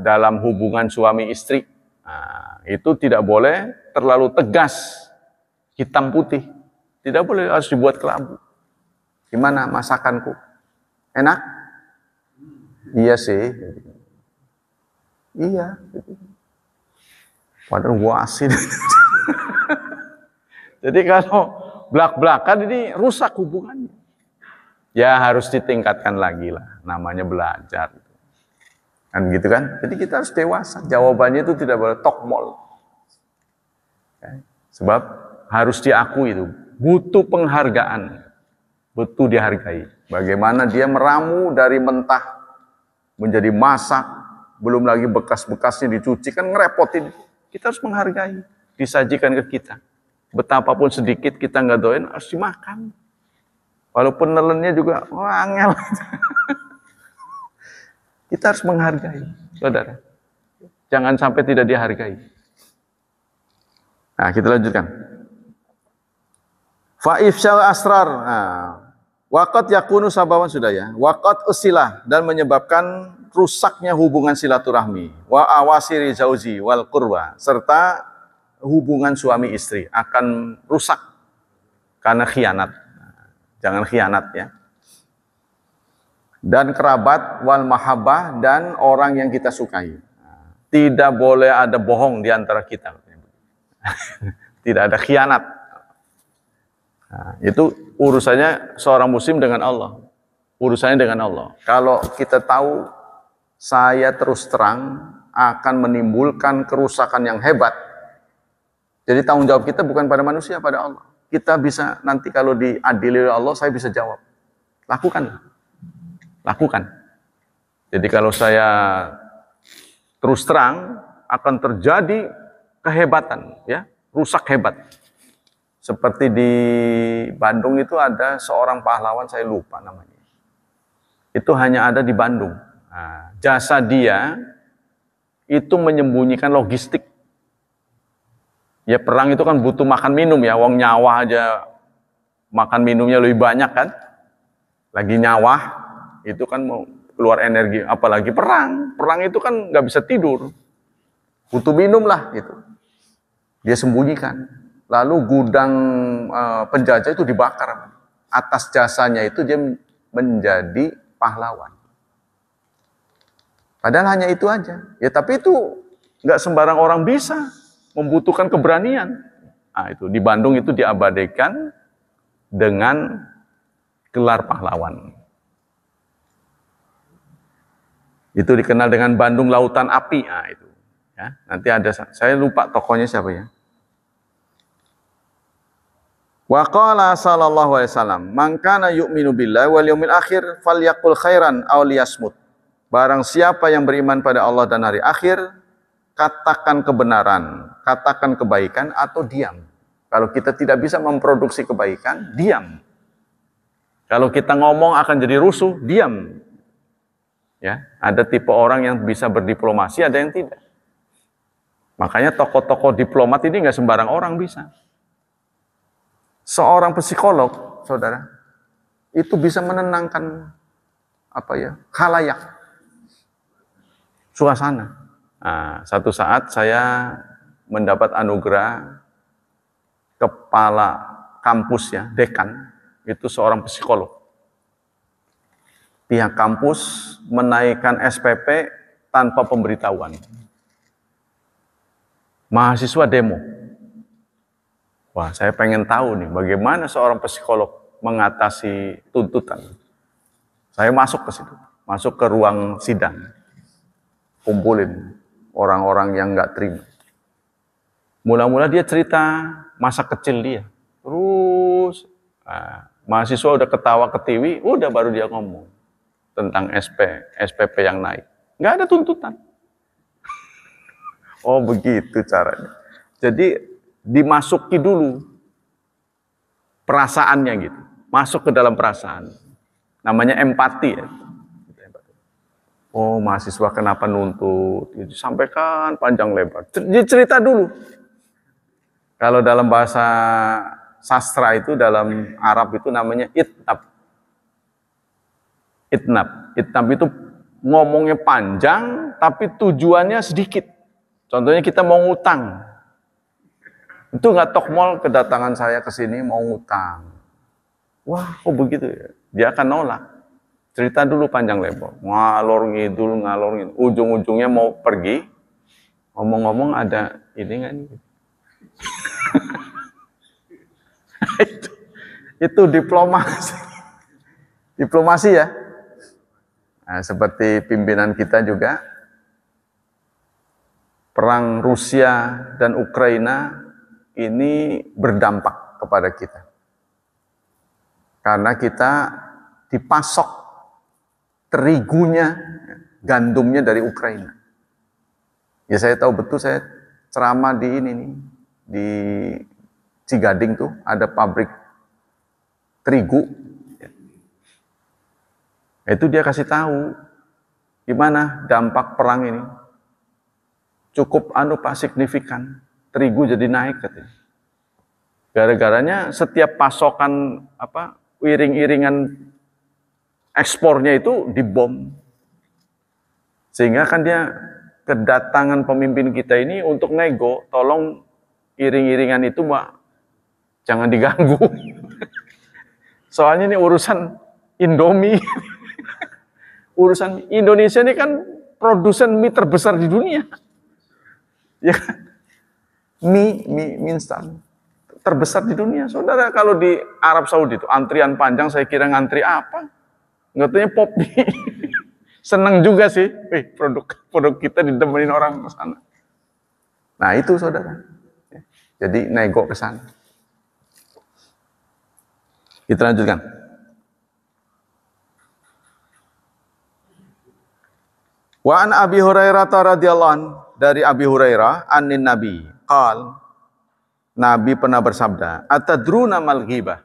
dalam hubungan suami istri, nah, itu tidak boleh terlalu tegas, hitam putih. Tidak boleh harus dibuat kelabu. Gimana masakanku? Enak? Iya sih. Iya. Padahal gua asin. Jadi kalau belak-belakan ini rusak hubungannya. Ya harus ditingkatkan lagi lah. Namanya belajar. Kan gitu kan? Jadi kita harus dewasa. Jawabannya itu tidak boleh tokmol. Sebab harus diakui itu. Butuh penghargaan betul dihargai. Bagaimana dia meramu dari mentah menjadi masak, belum lagi bekas-bekasnya dicuci, kan ngerepotin. Kita harus menghargai, disajikan ke kita. Betapapun sedikit kita nggak doain, harus dimakan. Walaupun nelennya juga wangel. kita harus menghargai, saudara. Jangan sampai tidak dihargai. Nah, kita lanjutkan. Fa'ifsyal asrar. Nah, Wakat yakunu sabawan sudah ya. Wakat usilah dan menyebabkan rusaknya hubungan silaturahmi. Wa awasiri zauzi wal kurwa. Serta hubungan suami istri akan rusak karena khianat. Jangan khianat ya. Dan kerabat wal mahabbah dan orang yang kita sukai. Tidak boleh ada bohong di antara kita. Tidak ada khianat. Nah, itu urusannya seorang muslim dengan Allah. Urusannya dengan Allah. Kalau kita tahu saya terus terang akan menimbulkan kerusakan yang hebat. Jadi tanggung jawab kita bukan pada manusia, pada Allah. Kita bisa nanti kalau diadili oleh Allah, saya bisa jawab. Lakukan. Lakukan. Jadi kalau saya terus terang akan terjadi kehebatan, ya, rusak hebat. Seperti di Bandung itu ada seorang pahlawan, saya lupa namanya. Itu hanya ada di Bandung. Nah, jasa dia itu menyembunyikan logistik. Ya perang itu kan butuh makan minum ya, uang nyawa aja makan minumnya lebih banyak kan. Lagi nyawa itu kan mau keluar energi, apalagi perang. Perang itu kan nggak bisa tidur, butuh minum lah gitu. Dia sembunyikan. Lalu gudang eh, penjajah itu dibakar. Atas jasanya itu dia menjadi pahlawan. Padahal hanya itu aja. Ya tapi itu nggak sembarang orang bisa. Membutuhkan keberanian. Nah, itu di Bandung itu diabadikan dengan gelar pahlawan. Itu dikenal dengan Bandung Lautan Api. Nah, itu. Ya, nanti ada saya lupa tokonya siapa ya. Wa qala sallallahu alaihi wasallam, "Man kana yu'minu billahi wal yawmil akhir falyaqul khairan aw liyasmut." Barang siapa yang beriman pada Allah dan hari akhir, katakan kebenaran, katakan kebaikan atau diam. Kalau kita tidak bisa memproduksi kebaikan, diam. Kalau kita ngomong akan jadi rusuh, diam. Ya, ada tipe orang yang bisa berdiplomasi, ada yang tidak. Makanya tokoh-tokoh diplomat ini nggak sembarang orang bisa seorang psikolog, saudara, itu bisa menenangkan apa ya halayak suasana. Nah, satu saat saya mendapat anugerah kepala kampus ya, dekan, itu seorang psikolog. Pihak kampus menaikkan SPP tanpa pemberitahuan. Mahasiswa demo, Wah, saya pengen tahu nih bagaimana seorang psikolog mengatasi tuntutan. Saya masuk ke situ, masuk ke ruang sidang. Kumpulin orang-orang yang nggak terima. Mula-mula dia cerita masa kecil dia. Terus nah, mahasiswa udah ketawa ketiwi, udah baru dia ngomong tentang SP, SPP yang naik. Nggak ada tuntutan. oh begitu caranya. Jadi dimasuki dulu perasaannya gitu. Masuk ke dalam perasaan. Namanya empati ya. Oh mahasiswa kenapa nuntut? Gitu. Sampaikan panjang lebar. cerita dulu. Kalau dalam bahasa sastra itu dalam Arab itu namanya itnab. Itnab. Itnab itu ngomongnya panjang tapi tujuannya sedikit. Contohnya kita mau ngutang, itu nggak tokmol kedatangan saya ke sini mau ngutang. Wah, kok begitu ya? Dia akan nolak. Cerita dulu panjang lebar. Ngalor ngidul, ngalor ngidul. Ujung-ujungnya mau pergi, ngomong-ngomong ada ini kan. itu, itu diplomasi. diplomasi ya. Nah, seperti pimpinan kita juga, perang Rusia dan Ukraina ini berdampak kepada kita. Karena kita dipasok terigunya, ya, gandumnya dari Ukraina. Ya saya tahu betul saya ceramah di ini nih, di Cigading tuh ada pabrik terigu. Ya, itu dia kasih tahu gimana dampak perang ini. Cukup anu pak signifikan terigu jadi naik katanya. Gara-garanya setiap pasokan apa iring-iringan ekspornya itu dibom. Sehingga kan dia kedatangan pemimpin kita ini untuk nego, tolong iring-iringan itu Mbak jangan diganggu. Soalnya ini urusan Indomie. urusan Indonesia ini kan produsen mie terbesar di dunia. Ya kan? mie, mie, mie instan. Terbesar di dunia. Saudara, kalau di Arab Saudi itu antrian panjang, saya kira ngantri apa? Ngertinya pop Seneng juga sih, Wih, produk produk kita ditemenin orang ke sana. Nah itu saudara. Jadi nego ke sana. Kita lanjutkan. Wa an Abi Hurairah radhiyallahu dari Abi Hurairah anin Nabi Qal. Nabi pernah bersabda, "Atadruna mal ghibah?"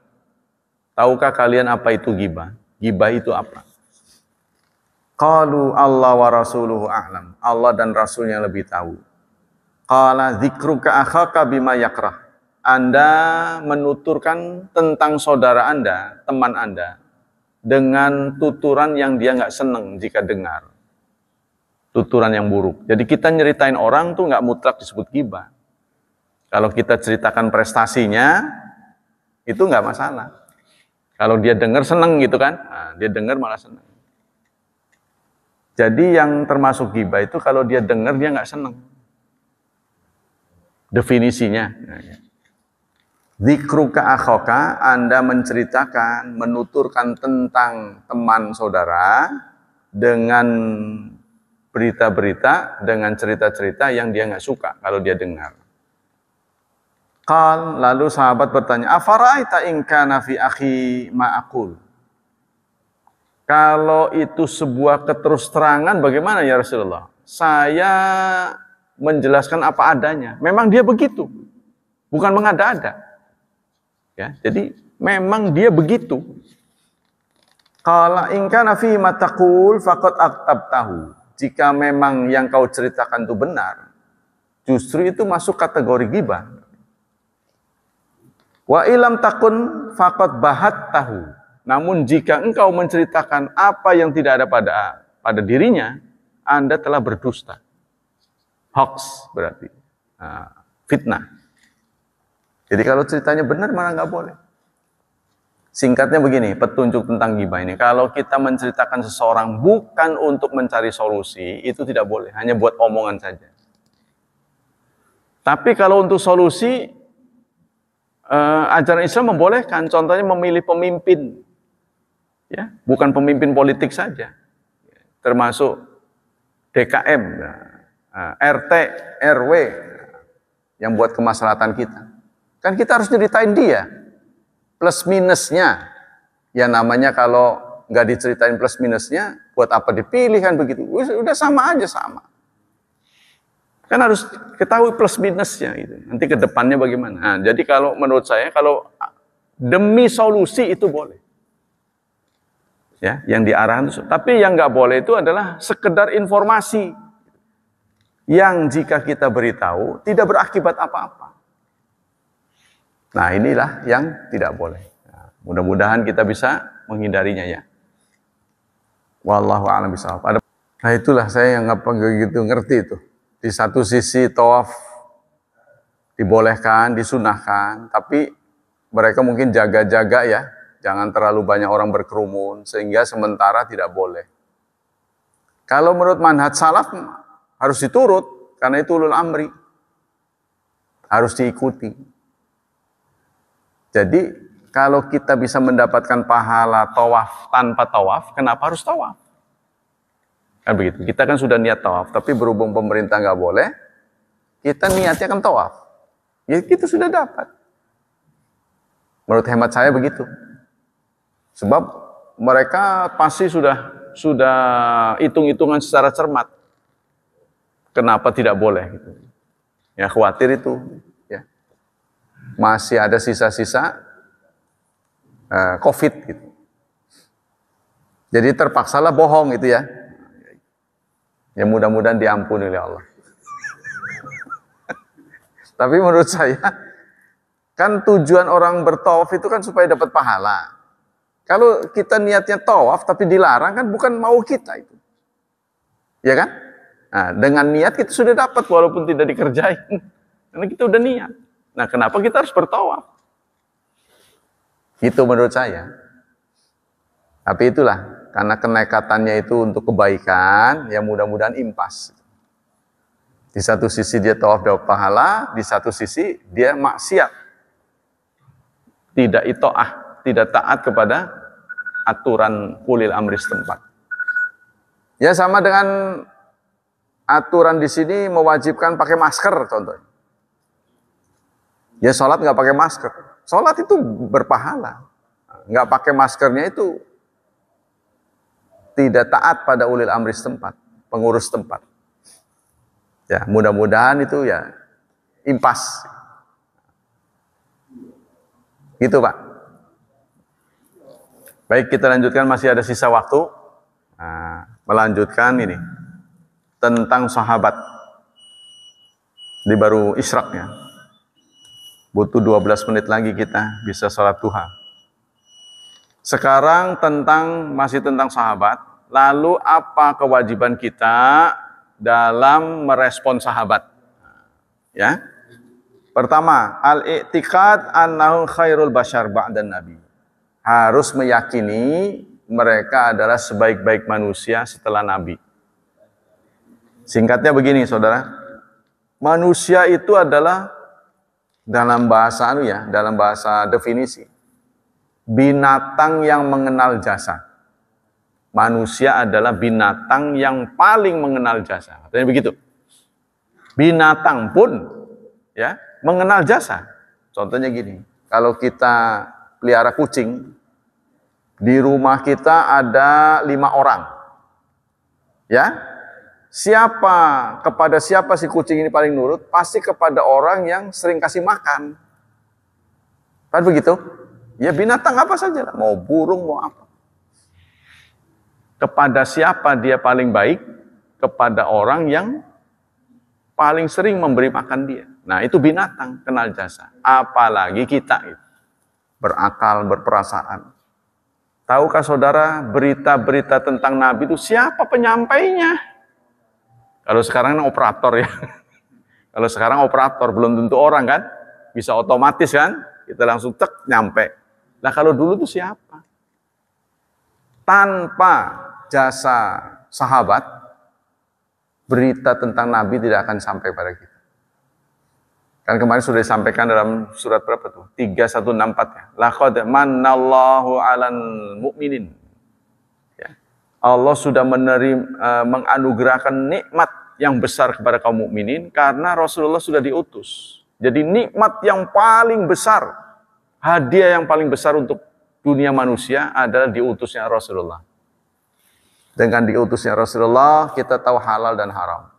Tahukah kalian apa itu ghibah? Ghibah itu apa? Qalu Allah wa rasuluhu a'lam. Allah dan rasulnya lebih tahu. Qala dzikruka akhaka bima yakrah. Anda menuturkan tentang saudara Anda, teman Anda, dengan tuturan yang dia nggak seneng jika dengar. Tuturan yang buruk. Jadi kita nyeritain orang tuh nggak mutlak disebut gibah. Kalau kita ceritakan prestasinya, itu nggak masalah. Kalau dia dengar seneng gitu kan, nah, dia dengar malah seneng. Jadi yang termasuk gibah itu kalau dia dengar dia nggak seneng. Definisinya. Zikruka akhoka, Anda menceritakan, menuturkan tentang teman saudara dengan berita-berita, dengan cerita-cerita yang dia nggak suka kalau dia dengar. Kalau lalu sahabat bertanya, "Afaraita ingka nafi fi akhi ma'akul?" Kalau itu sebuah keterusterangan bagaimana ya Rasulullah? Saya menjelaskan apa adanya. Memang dia begitu. Bukan mengada-ada. Ya, jadi memang dia begitu. Kalau ingka nafi fi fakot aktab tahu. Jika memang yang kau ceritakan itu benar, justru itu masuk kategori gibah Wa ilam takun fakot bahat tahu. Namun jika engkau menceritakan apa yang tidak ada pada pada dirinya, Anda telah berdusta. Hoax berarti. Ah, fitnah. Jadi kalau ceritanya benar malah nggak boleh. Singkatnya begini, petunjuk tentang gibah ini. Kalau kita menceritakan seseorang bukan untuk mencari solusi, itu tidak boleh. Hanya buat omongan saja. Tapi kalau untuk solusi, uh, ajaran Islam membolehkan contohnya memilih pemimpin. Ya, bukan pemimpin politik saja. Termasuk DKM, eh, RT, RW yang buat kemaslahatan kita. Kan kita harus ceritain dia plus minusnya. Ya namanya kalau nggak diceritain plus minusnya, buat apa dipilih kan begitu? Udah sama aja sama. Kan harus ketahui plus minusnya gitu. Nanti ke depannya bagaimana. Nah, jadi kalau menurut saya kalau demi solusi itu boleh. Ya, yang diarahkan. Tapi yang nggak boleh itu adalah sekedar informasi yang jika kita beritahu tidak berakibat apa-apa. Nah inilah yang tidak boleh. Nah, mudah-mudahan kita bisa menghindarinya ya. Wallahu a'lam bishawab. Nah itulah saya yang apa gitu ngerti itu. Di satu sisi tawaf dibolehkan, disunahkan, tapi mereka mungkin jaga-jaga ya, jangan terlalu banyak orang berkerumun, sehingga sementara tidak boleh. Kalau menurut manhat salaf harus diturut, karena itu ulul amri. Harus diikuti. Jadi kalau kita bisa mendapatkan pahala tawaf tanpa tawaf, kenapa harus tawaf? Kan begitu. Kita kan sudah niat tawaf, tapi berhubung pemerintah nggak boleh, kita niatnya kan tawaf. Ya kita sudah dapat. Menurut hemat saya begitu. Sebab mereka pasti sudah sudah hitung-hitungan secara cermat. Kenapa tidak boleh? Gitu. Ya khawatir itu. Ya. Masih ada sisa-sisa uh, COVID gitu. Jadi terpaksalah bohong itu ya. Ya mudah-mudahan diampuni oleh Allah. Tapi menurut saya, kan tujuan orang bertawaf itu kan supaya dapat pahala. Kalau kita niatnya tawaf tapi dilarang kan bukan mau kita itu. Ya kan? Nah, dengan niat kita sudah dapat walaupun tidak dikerjain. Karena kita udah niat. Nah, kenapa kita harus bertawaf? Itu menurut saya. Tapi itulah karena kenekatannya itu untuk kebaikan, ya mudah-mudahan impas. Di satu sisi dia tawaf dapat pahala, di satu sisi dia maksiat. Tidak itoah, tidak taat kepada aturan ulil amri setempat. Ya sama dengan aturan di sini mewajibkan pakai masker contohnya. Ya sholat nggak pakai masker. Sholat itu berpahala. Nggak pakai maskernya itu tidak taat pada ulil amri setempat, pengurus tempat. Ya, mudah-mudahan itu ya impas. Gitu, Pak. Baik, kita lanjutkan masih ada sisa waktu. Nah, melanjutkan ini tentang sahabat di baru Israknya. Butuh 12 menit lagi kita bisa sholat duha. Sekarang tentang masih tentang sahabat, lalu apa kewajiban kita dalam merespon sahabat? Ya. Pertama, al itiqad annahu khairul bashar ba'dan nabi. Harus meyakini mereka adalah sebaik-baik manusia setelah nabi. Singkatnya begini, Saudara. Manusia itu adalah dalam bahasa anu ya, dalam bahasa definisi binatang yang mengenal jasa. Manusia adalah binatang yang paling mengenal jasa. Artinya begitu. Binatang pun ya mengenal jasa. Contohnya gini, kalau kita pelihara kucing, di rumah kita ada lima orang. Ya, siapa kepada siapa si kucing ini paling nurut pasti kepada orang yang sering kasih makan kan begitu Ya binatang apa saja, mau burung, mau apa. Kepada siapa dia paling baik? Kepada orang yang paling sering memberi makan dia. Nah itu binatang, kenal jasa. Apalagi kita itu. Berakal, berperasaan. Tahukah saudara berita-berita tentang Nabi itu siapa penyampainya? Kalau sekarang kan operator ya. Kalau sekarang operator, belum tentu orang kan. Bisa otomatis kan. Kita langsung cek, nyampe. Nah kalau dulu itu siapa? Tanpa jasa sahabat, berita tentang Nabi tidak akan sampai pada kita. Kan kemarin sudah disampaikan dalam surat berapa tuh? 3164 ya. Laqad mannallahu 'alan mu'minin. Ya. Allah sudah menerima uh, e, menganugerahkan nikmat yang besar kepada kaum mukminin karena Rasulullah sudah diutus. Jadi nikmat yang paling besar hadiah yang paling besar untuk dunia manusia adalah diutusnya Rasulullah. Dengan diutusnya Rasulullah, kita tahu halal dan haram.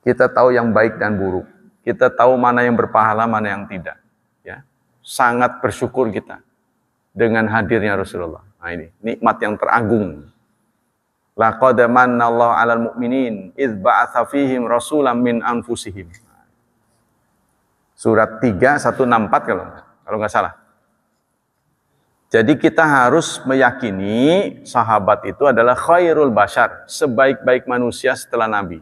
Kita tahu yang baik dan buruk. Kita tahu mana yang berpahala, mana yang tidak. Ya. Sangat bersyukur kita dengan hadirnya Rasulullah. Nah ini, nikmat yang teragung. Laqad manna Allah 'alal mu'minin idz ba'atsa fihim rasulan min anfusihim. Surat 3 164 kalau enggak kalau nggak salah. Jadi kita harus meyakini sahabat itu adalah khairul bashar, sebaik-baik manusia setelah Nabi.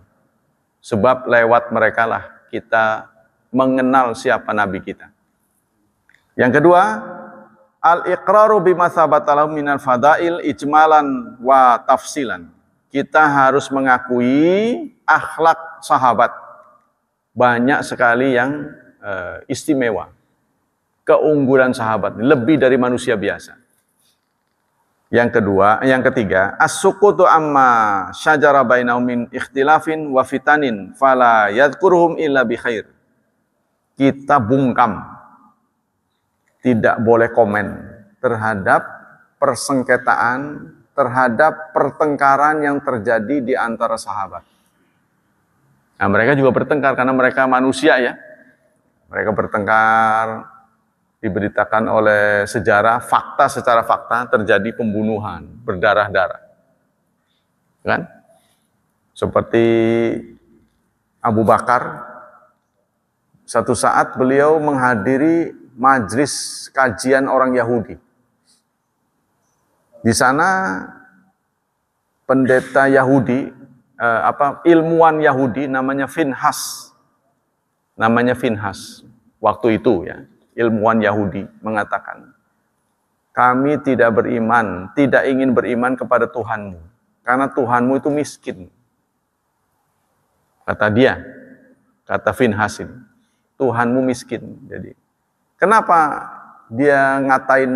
Sebab lewat merekalah kita mengenal siapa Nabi kita. Yang kedua, al-iqraru bima sabatalahu minal fadail ijmalan wa tafsilan. Kita harus mengakui akhlak sahabat. Banyak sekali yang eh, istimewa keunggulan sahabat, lebih dari manusia biasa. Yang kedua, yang ketiga, as-sukutu amma syajara bainahum min ikhtilafin wa fitanin fala yadhkuruhum illa bi khair. Kita bungkam. Tidak boleh komen terhadap persengketaan, terhadap pertengkaran yang terjadi di antara sahabat. Nah, mereka juga bertengkar karena mereka manusia ya. Mereka bertengkar, diberitakan oleh sejarah, fakta secara fakta terjadi pembunuhan berdarah-darah. Kan? Seperti Abu Bakar, satu saat beliau menghadiri majlis kajian orang Yahudi. Di sana pendeta Yahudi, eh, apa ilmuwan Yahudi namanya Finhas. Namanya Finhas waktu itu ya ilmuwan Yahudi mengatakan, kami tidak beriman, tidak ingin beriman kepada Tuhanmu, karena Tuhanmu itu miskin. Kata dia, kata Fin Hasim, Tuhanmu miskin. Jadi, kenapa dia ngatain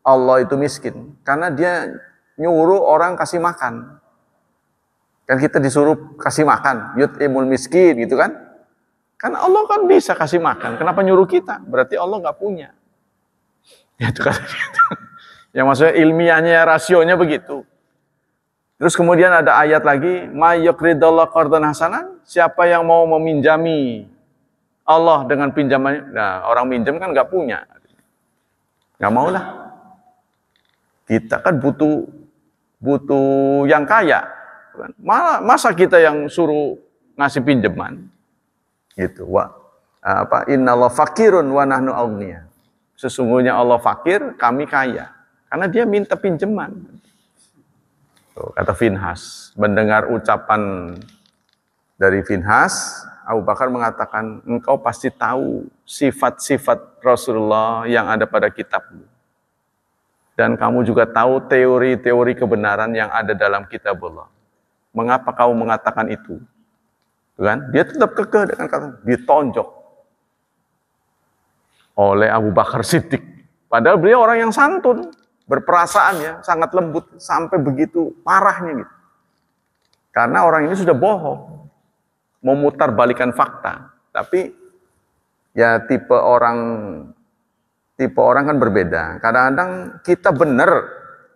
Allah itu miskin? Karena dia nyuruh orang kasih makan. Kan kita disuruh kasih makan, yut imul miskin gitu kan. Kan Allah kan bisa kasih makan. Kenapa nyuruh kita? Berarti Allah nggak punya. Ya, itu kata Yang maksudnya ilmiahnya, rasionya begitu. Terus kemudian ada ayat lagi, siapa yang mau meminjami Allah dengan pinjaman, nah orang minjem kan nggak punya. Nggak lah. Kita kan butuh butuh yang kaya. Malah masa kita yang suruh ngasih pinjaman, itu wa ah, apa Inna Allah fakirun wa nahnu awniya. Sesungguhnya Allah fakir, kami kaya. Karena dia minta pinjaman. Tuh, kata Finhas, mendengar ucapan dari Finhas, Abu Bakar mengatakan, engkau pasti tahu sifat-sifat Rasulullah yang ada pada kitabmu. Dan kamu juga tahu teori-teori kebenaran yang ada dalam kitab Allah Mengapa kau mengatakan itu? Gitu kan? Dia tetap kekeh dengan kata ditonjok oleh Abu Bakar Siddiq. Padahal beliau orang yang santun, berperasaan ya, sangat lembut sampai begitu parahnya gitu. Karena orang ini sudah bohong, memutar balikan fakta. Tapi ya tipe orang tipe orang kan berbeda. Kadang-kadang kita benar,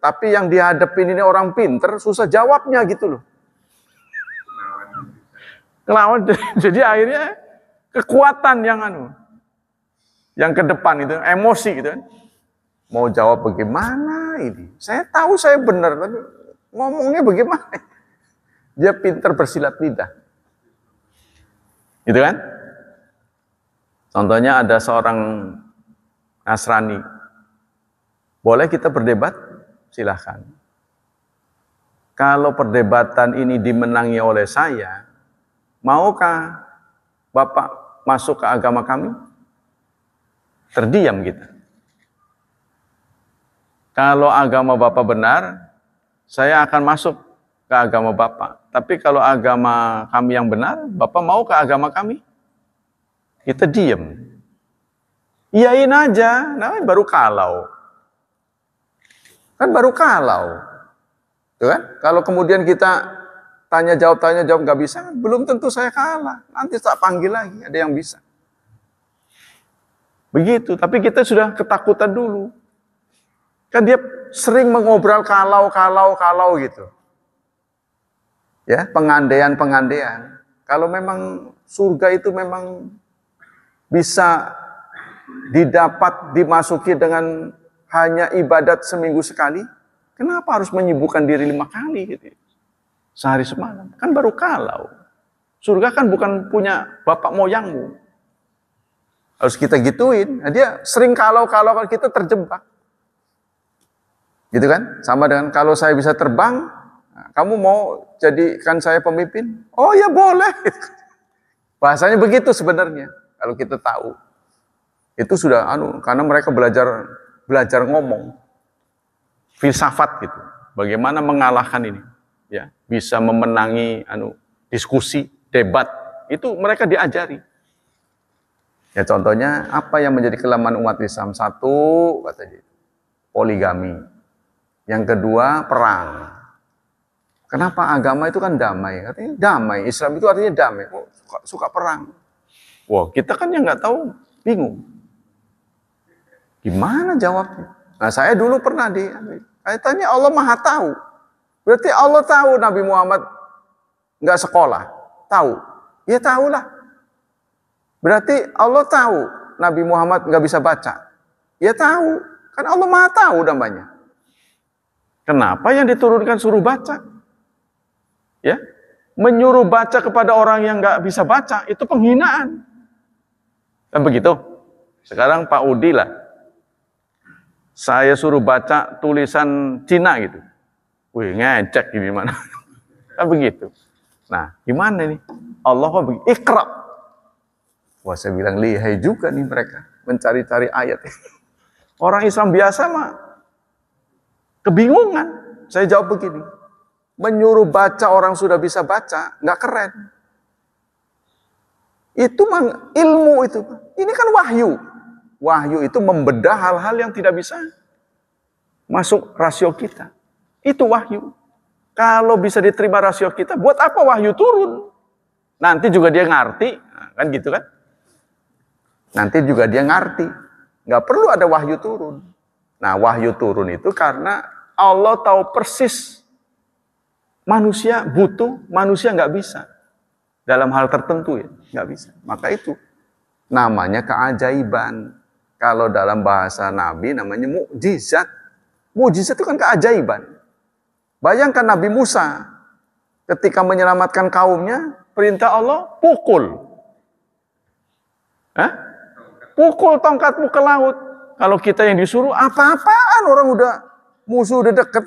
tapi yang dihadapin ini orang pinter, susah jawabnya gitu loh. Kelawan jadi akhirnya kekuatan yang anu yang ke depan itu emosi gitu kan. Mau jawab bagaimana ini? Saya tahu saya benar tapi ngomongnya bagaimana? Dia pinter bersilat lidah. Gitu kan? Contohnya ada seorang Nasrani. Boleh kita berdebat? Silahkan. Kalau perdebatan ini dimenangi oleh saya, Maukah Bapak masuk ke agama kami? Terdiam kita. Gitu. Kalau agama Bapak benar, saya akan masuk ke agama Bapak. Tapi kalau agama kami yang benar, Bapak mau ke agama kami? Kita ya, diam. Iyain aja, namanya baru kalau. Kan baru kalau. kan? Kalau kemudian kita Tanya jawab, tanya jawab, nggak bisa. Belum tentu saya kalah. Nanti tak panggil lagi, ada yang bisa. Begitu, tapi kita sudah ketakutan dulu. Kan dia sering mengobrol kalau, kalau, kalau gitu. Ya, pengandaian, pengandaian. Kalau memang surga itu memang bisa didapat, dimasuki dengan hanya ibadat seminggu sekali, kenapa harus menyibukkan diri lima kali? Gitu. Ya? sehari semalam. Kan baru kalau. Surga kan bukan punya bapak moyangmu. Harus kita gituin. Nah, dia sering kalau-kalau kan kita terjebak. Gitu kan? Sama dengan kalau saya bisa terbang, nah, kamu mau jadikan saya pemimpin? Oh ya boleh. Bahasanya begitu sebenarnya. Kalau kita tahu. Itu sudah anu karena mereka belajar belajar ngomong filsafat gitu. Bagaimana mengalahkan ini? bisa memenangi anu diskusi, debat. Itu mereka diajari. Ya contohnya apa yang menjadi kelemahan umat Islam? Satu, katanya poligami. Yang kedua, perang. Kenapa agama itu kan damai? Katanya damai. Islam itu artinya damai. oh, suka, suka perang? Wah, kita kan yang nggak tahu, bingung. Gimana jawabnya? Nah, saya dulu pernah di, saya tanya Allah Maha Tahu. Berarti Allah tahu Nabi Muhammad nggak sekolah. Tahu. Ya tahulah. Berarti Allah tahu Nabi Muhammad nggak bisa baca. Ya tahu. Kan Allah maha tahu namanya. Kenapa yang diturunkan suruh baca? Ya, menyuruh baca kepada orang yang nggak bisa baca itu penghinaan. Dan begitu. Sekarang Pak Udi lah, saya suruh baca tulisan Cina gitu. Wih, ngecek ini mana. kan begitu. Nah, gimana nih? Allah kok begitu? Ikhrab. Wah, saya bilang lihai juga nih mereka. Mencari-cari ayat. Orang Islam biasa mah kebingungan. Saya jawab begini. Menyuruh baca orang sudah bisa baca, nggak keren. Itu mah ilmu itu. Ini kan wahyu. Wahyu itu membedah hal-hal yang tidak bisa masuk rasio kita. Itu wahyu. Kalau bisa diterima rasio kita, buat apa wahyu turun? Nanti juga dia ngerti, nah, kan gitu kan? Nanti juga dia ngerti. Nggak perlu ada wahyu turun. Nah wahyu turun itu karena Allah tahu persis manusia butuh, manusia nggak bisa. Dalam hal tertentu ya, nggak bisa. Maka itu namanya keajaiban. Kalau dalam bahasa Nabi namanya mukjizat. Mujizat itu kan keajaiban. Bayangkan Nabi Musa ketika menyelamatkan kaumnya, perintah Allah pukul. Hah? Pukul tongkatmu ke laut. Kalau kita yang disuruh apa-apaan orang udah musuh udah deket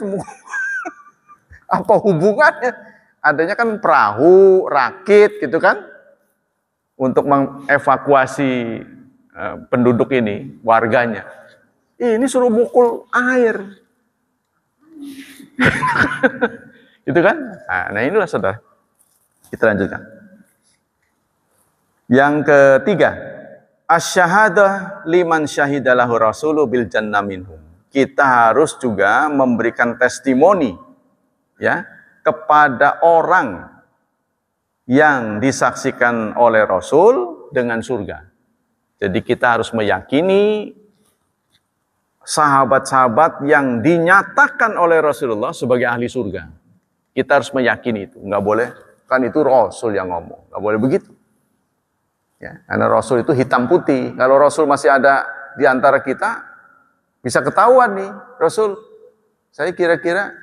Apa hubungannya? Adanya kan perahu, rakit gitu kan? Untuk mengevakuasi eh, penduduk ini, warganya. Ini suruh mukul air. itu kan? Nah, nah, inilah saudara. Kita lanjutkan. Yang ketiga, asyhadah liman syahidalahu rasulu bil jannaminhum. Kita harus juga memberikan testimoni ya kepada orang yang disaksikan oleh Rasul dengan surga. Jadi kita harus meyakini sahabat-sahabat yang dinyatakan oleh Rasulullah sebagai ahli surga. Kita harus meyakini itu. Nggak boleh, kan itu Rasul yang ngomong. Nggak boleh begitu. Ya, karena Rasul itu hitam putih. Kalau Rasul masih ada di antara kita, bisa ketahuan nih. Rasul, saya kira-kira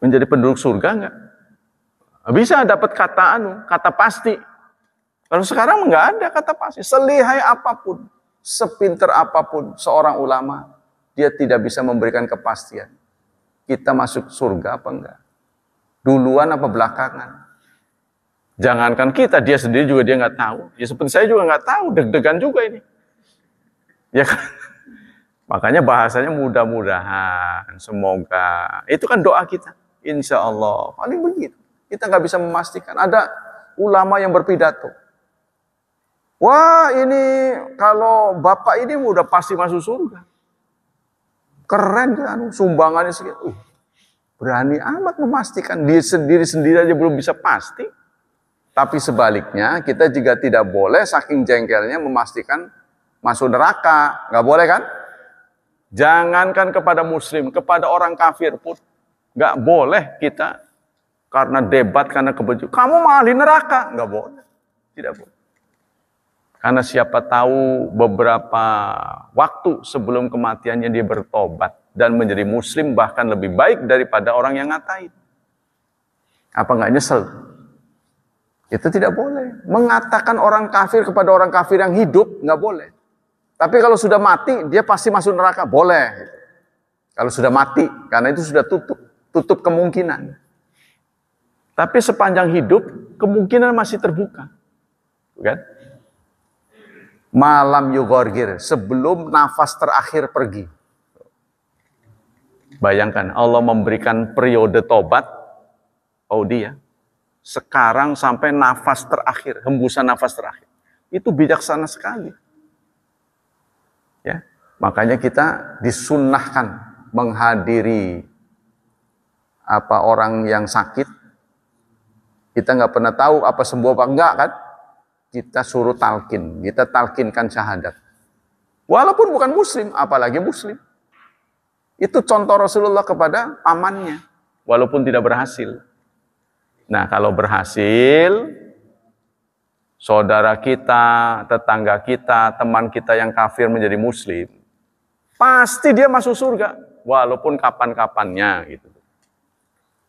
menjadi penduduk surga nggak? Bisa dapat kata anu, kata pasti. Kalau sekarang nggak ada kata pasti, selihai apapun sepinter apapun seorang ulama, dia tidak bisa memberikan kepastian. Kita masuk surga apa enggak? Duluan apa belakangan? Jangankan kita, dia sendiri juga dia nggak tahu. Ya seperti saya juga nggak tahu, deg-degan juga ini. Ya kan? Makanya bahasanya mudah-mudahan, semoga. Itu kan doa kita. Insya Allah. Paling begitu. Kita nggak bisa memastikan. Ada ulama yang berpidato. Wah ini kalau bapak ini udah pasti masuk surga. Keren kan, sumbangannya segitu. Uh, berani amat memastikan diri sendiri sendiri aja belum bisa pasti. Tapi sebaliknya kita juga tidak boleh saking jengkelnya memastikan masuk neraka. Nggak boleh kan? Jangankan kepada muslim, kepada orang kafir pun nggak boleh kita karena debat, karena kebencian. Kamu malah neraka. Nggak boleh. Tidak boleh. Karena siapa tahu beberapa waktu sebelum kematiannya dia bertobat dan menjadi muslim bahkan lebih baik daripada orang yang ngatain. Apa nggak nyesel? Itu tidak boleh. Mengatakan orang kafir kepada orang kafir yang hidup nggak boleh. Tapi kalau sudah mati dia pasti masuk neraka boleh. Kalau sudah mati karena itu sudah tutup tutup kemungkinan. Tapi sepanjang hidup kemungkinan masih terbuka, kan? malam yugorgir sebelum nafas terakhir pergi. Bayangkan Allah memberikan periode tobat, oh dia, sekarang sampai nafas terakhir, hembusan nafas terakhir. Itu bijaksana sekali. Ya, makanya kita disunnahkan menghadiri apa orang yang sakit. Kita nggak pernah tahu apa sembuh apa enggak kan? kita suruh talkin, kita talkinkan syahadat. Walaupun bukan muslim, apalagi muslim. Itu contoh Rasulullah kepada pamannya, walaupun tidak berhasil. Nah, kalau berhasil, saudara kita, tetangga kita, teman kita yang kafir menjadi muslim, pasti dia masuk surga, walaupun kapan-kapannya gitu.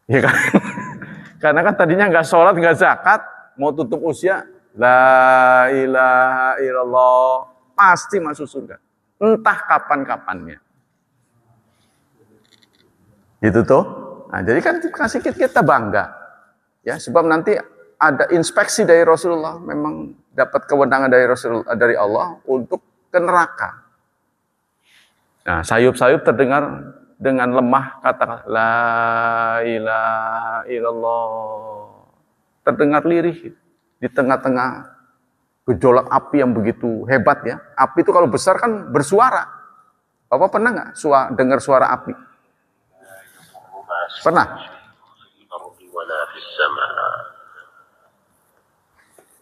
Ya kan? Karena kan tadinya nggak sholat, nggak zakat, mau tutup usia, La ilaha illallah. Pasti masuk surga. Entah kapan-kapannya. itu tuh. Nah, jadi kan kasih kita bangga. Ya, sebab nanti ada inspeksi dari Rasulullah memang dapat kewenangan dari Rasul dari Allah untuk ke neraka. Nah, sayup-sayup terdengar dengan lemah kata la ilaha illallah. Terdengar lirih di tengah-tengah gejolak api yang begitu hebat ya. Api itu kalau besar kan bersuara. Bapak pernah nggak dengar suara api? Pernah?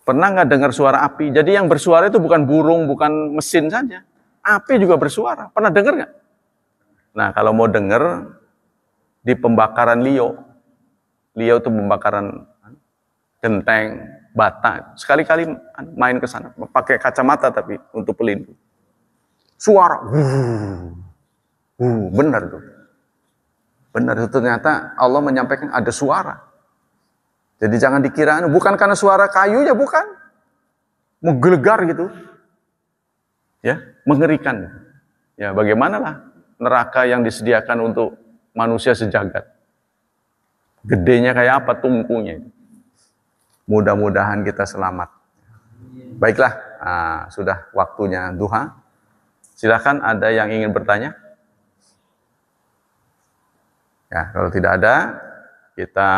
Pernah nggak dengar suara api? Jadi yang bersuara itu bukan burung, bukan mesin saja. Api juga bersuara. Pernah dengar nggak? Nah kalau mau dengar di pembakaran Lio, Lio itu pembakaran genteng, bata. Sekali-kali main ke sana, pakai kacamata tapi untuk pelindung. Suara, uh, uh, benar tuh. Benar itu ternyata Allah menyampaikan ada suara. Jadi jangan dikira anu, bukan karena suara kayunya bukan. Menggelegar gitu. Ya, mengerikan. Ya, bagaimanalah neraka yang disediakan untuk manusia sejagat. Gedenya kayak apa tungkunya itu. Mudah-mudahan kita selamat. Baiklah, uh, sudah waktunya duha. Silakan ada yang ingin bertanya. Ya, kalau tidak ada, kita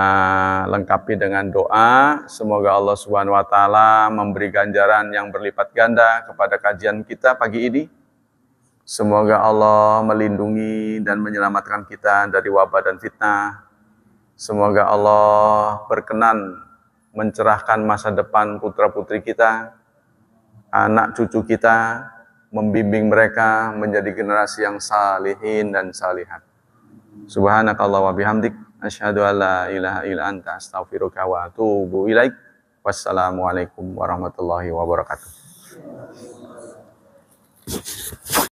lengkapi dengan doa. Semoga Allah Subhanahu wa taala memberi ganjaran yang berlipat ganda kepada kajian kita pagi ini. Semoga Allah melindungi dan menyelamatkan kita dari wabah dan fitnah. Semoga Allah berkenan mencerahkan masa depan putra-putri kita, anak cucu kita, membimbing mereka menjadi generasi yang salihin dan salihat. Subhanakallah wa bihamdik, asyhadu an ilaha illa anta astaghfiruka wa atubu ilaik. Wassalamualaikum warahmatullahi wabarakatuh.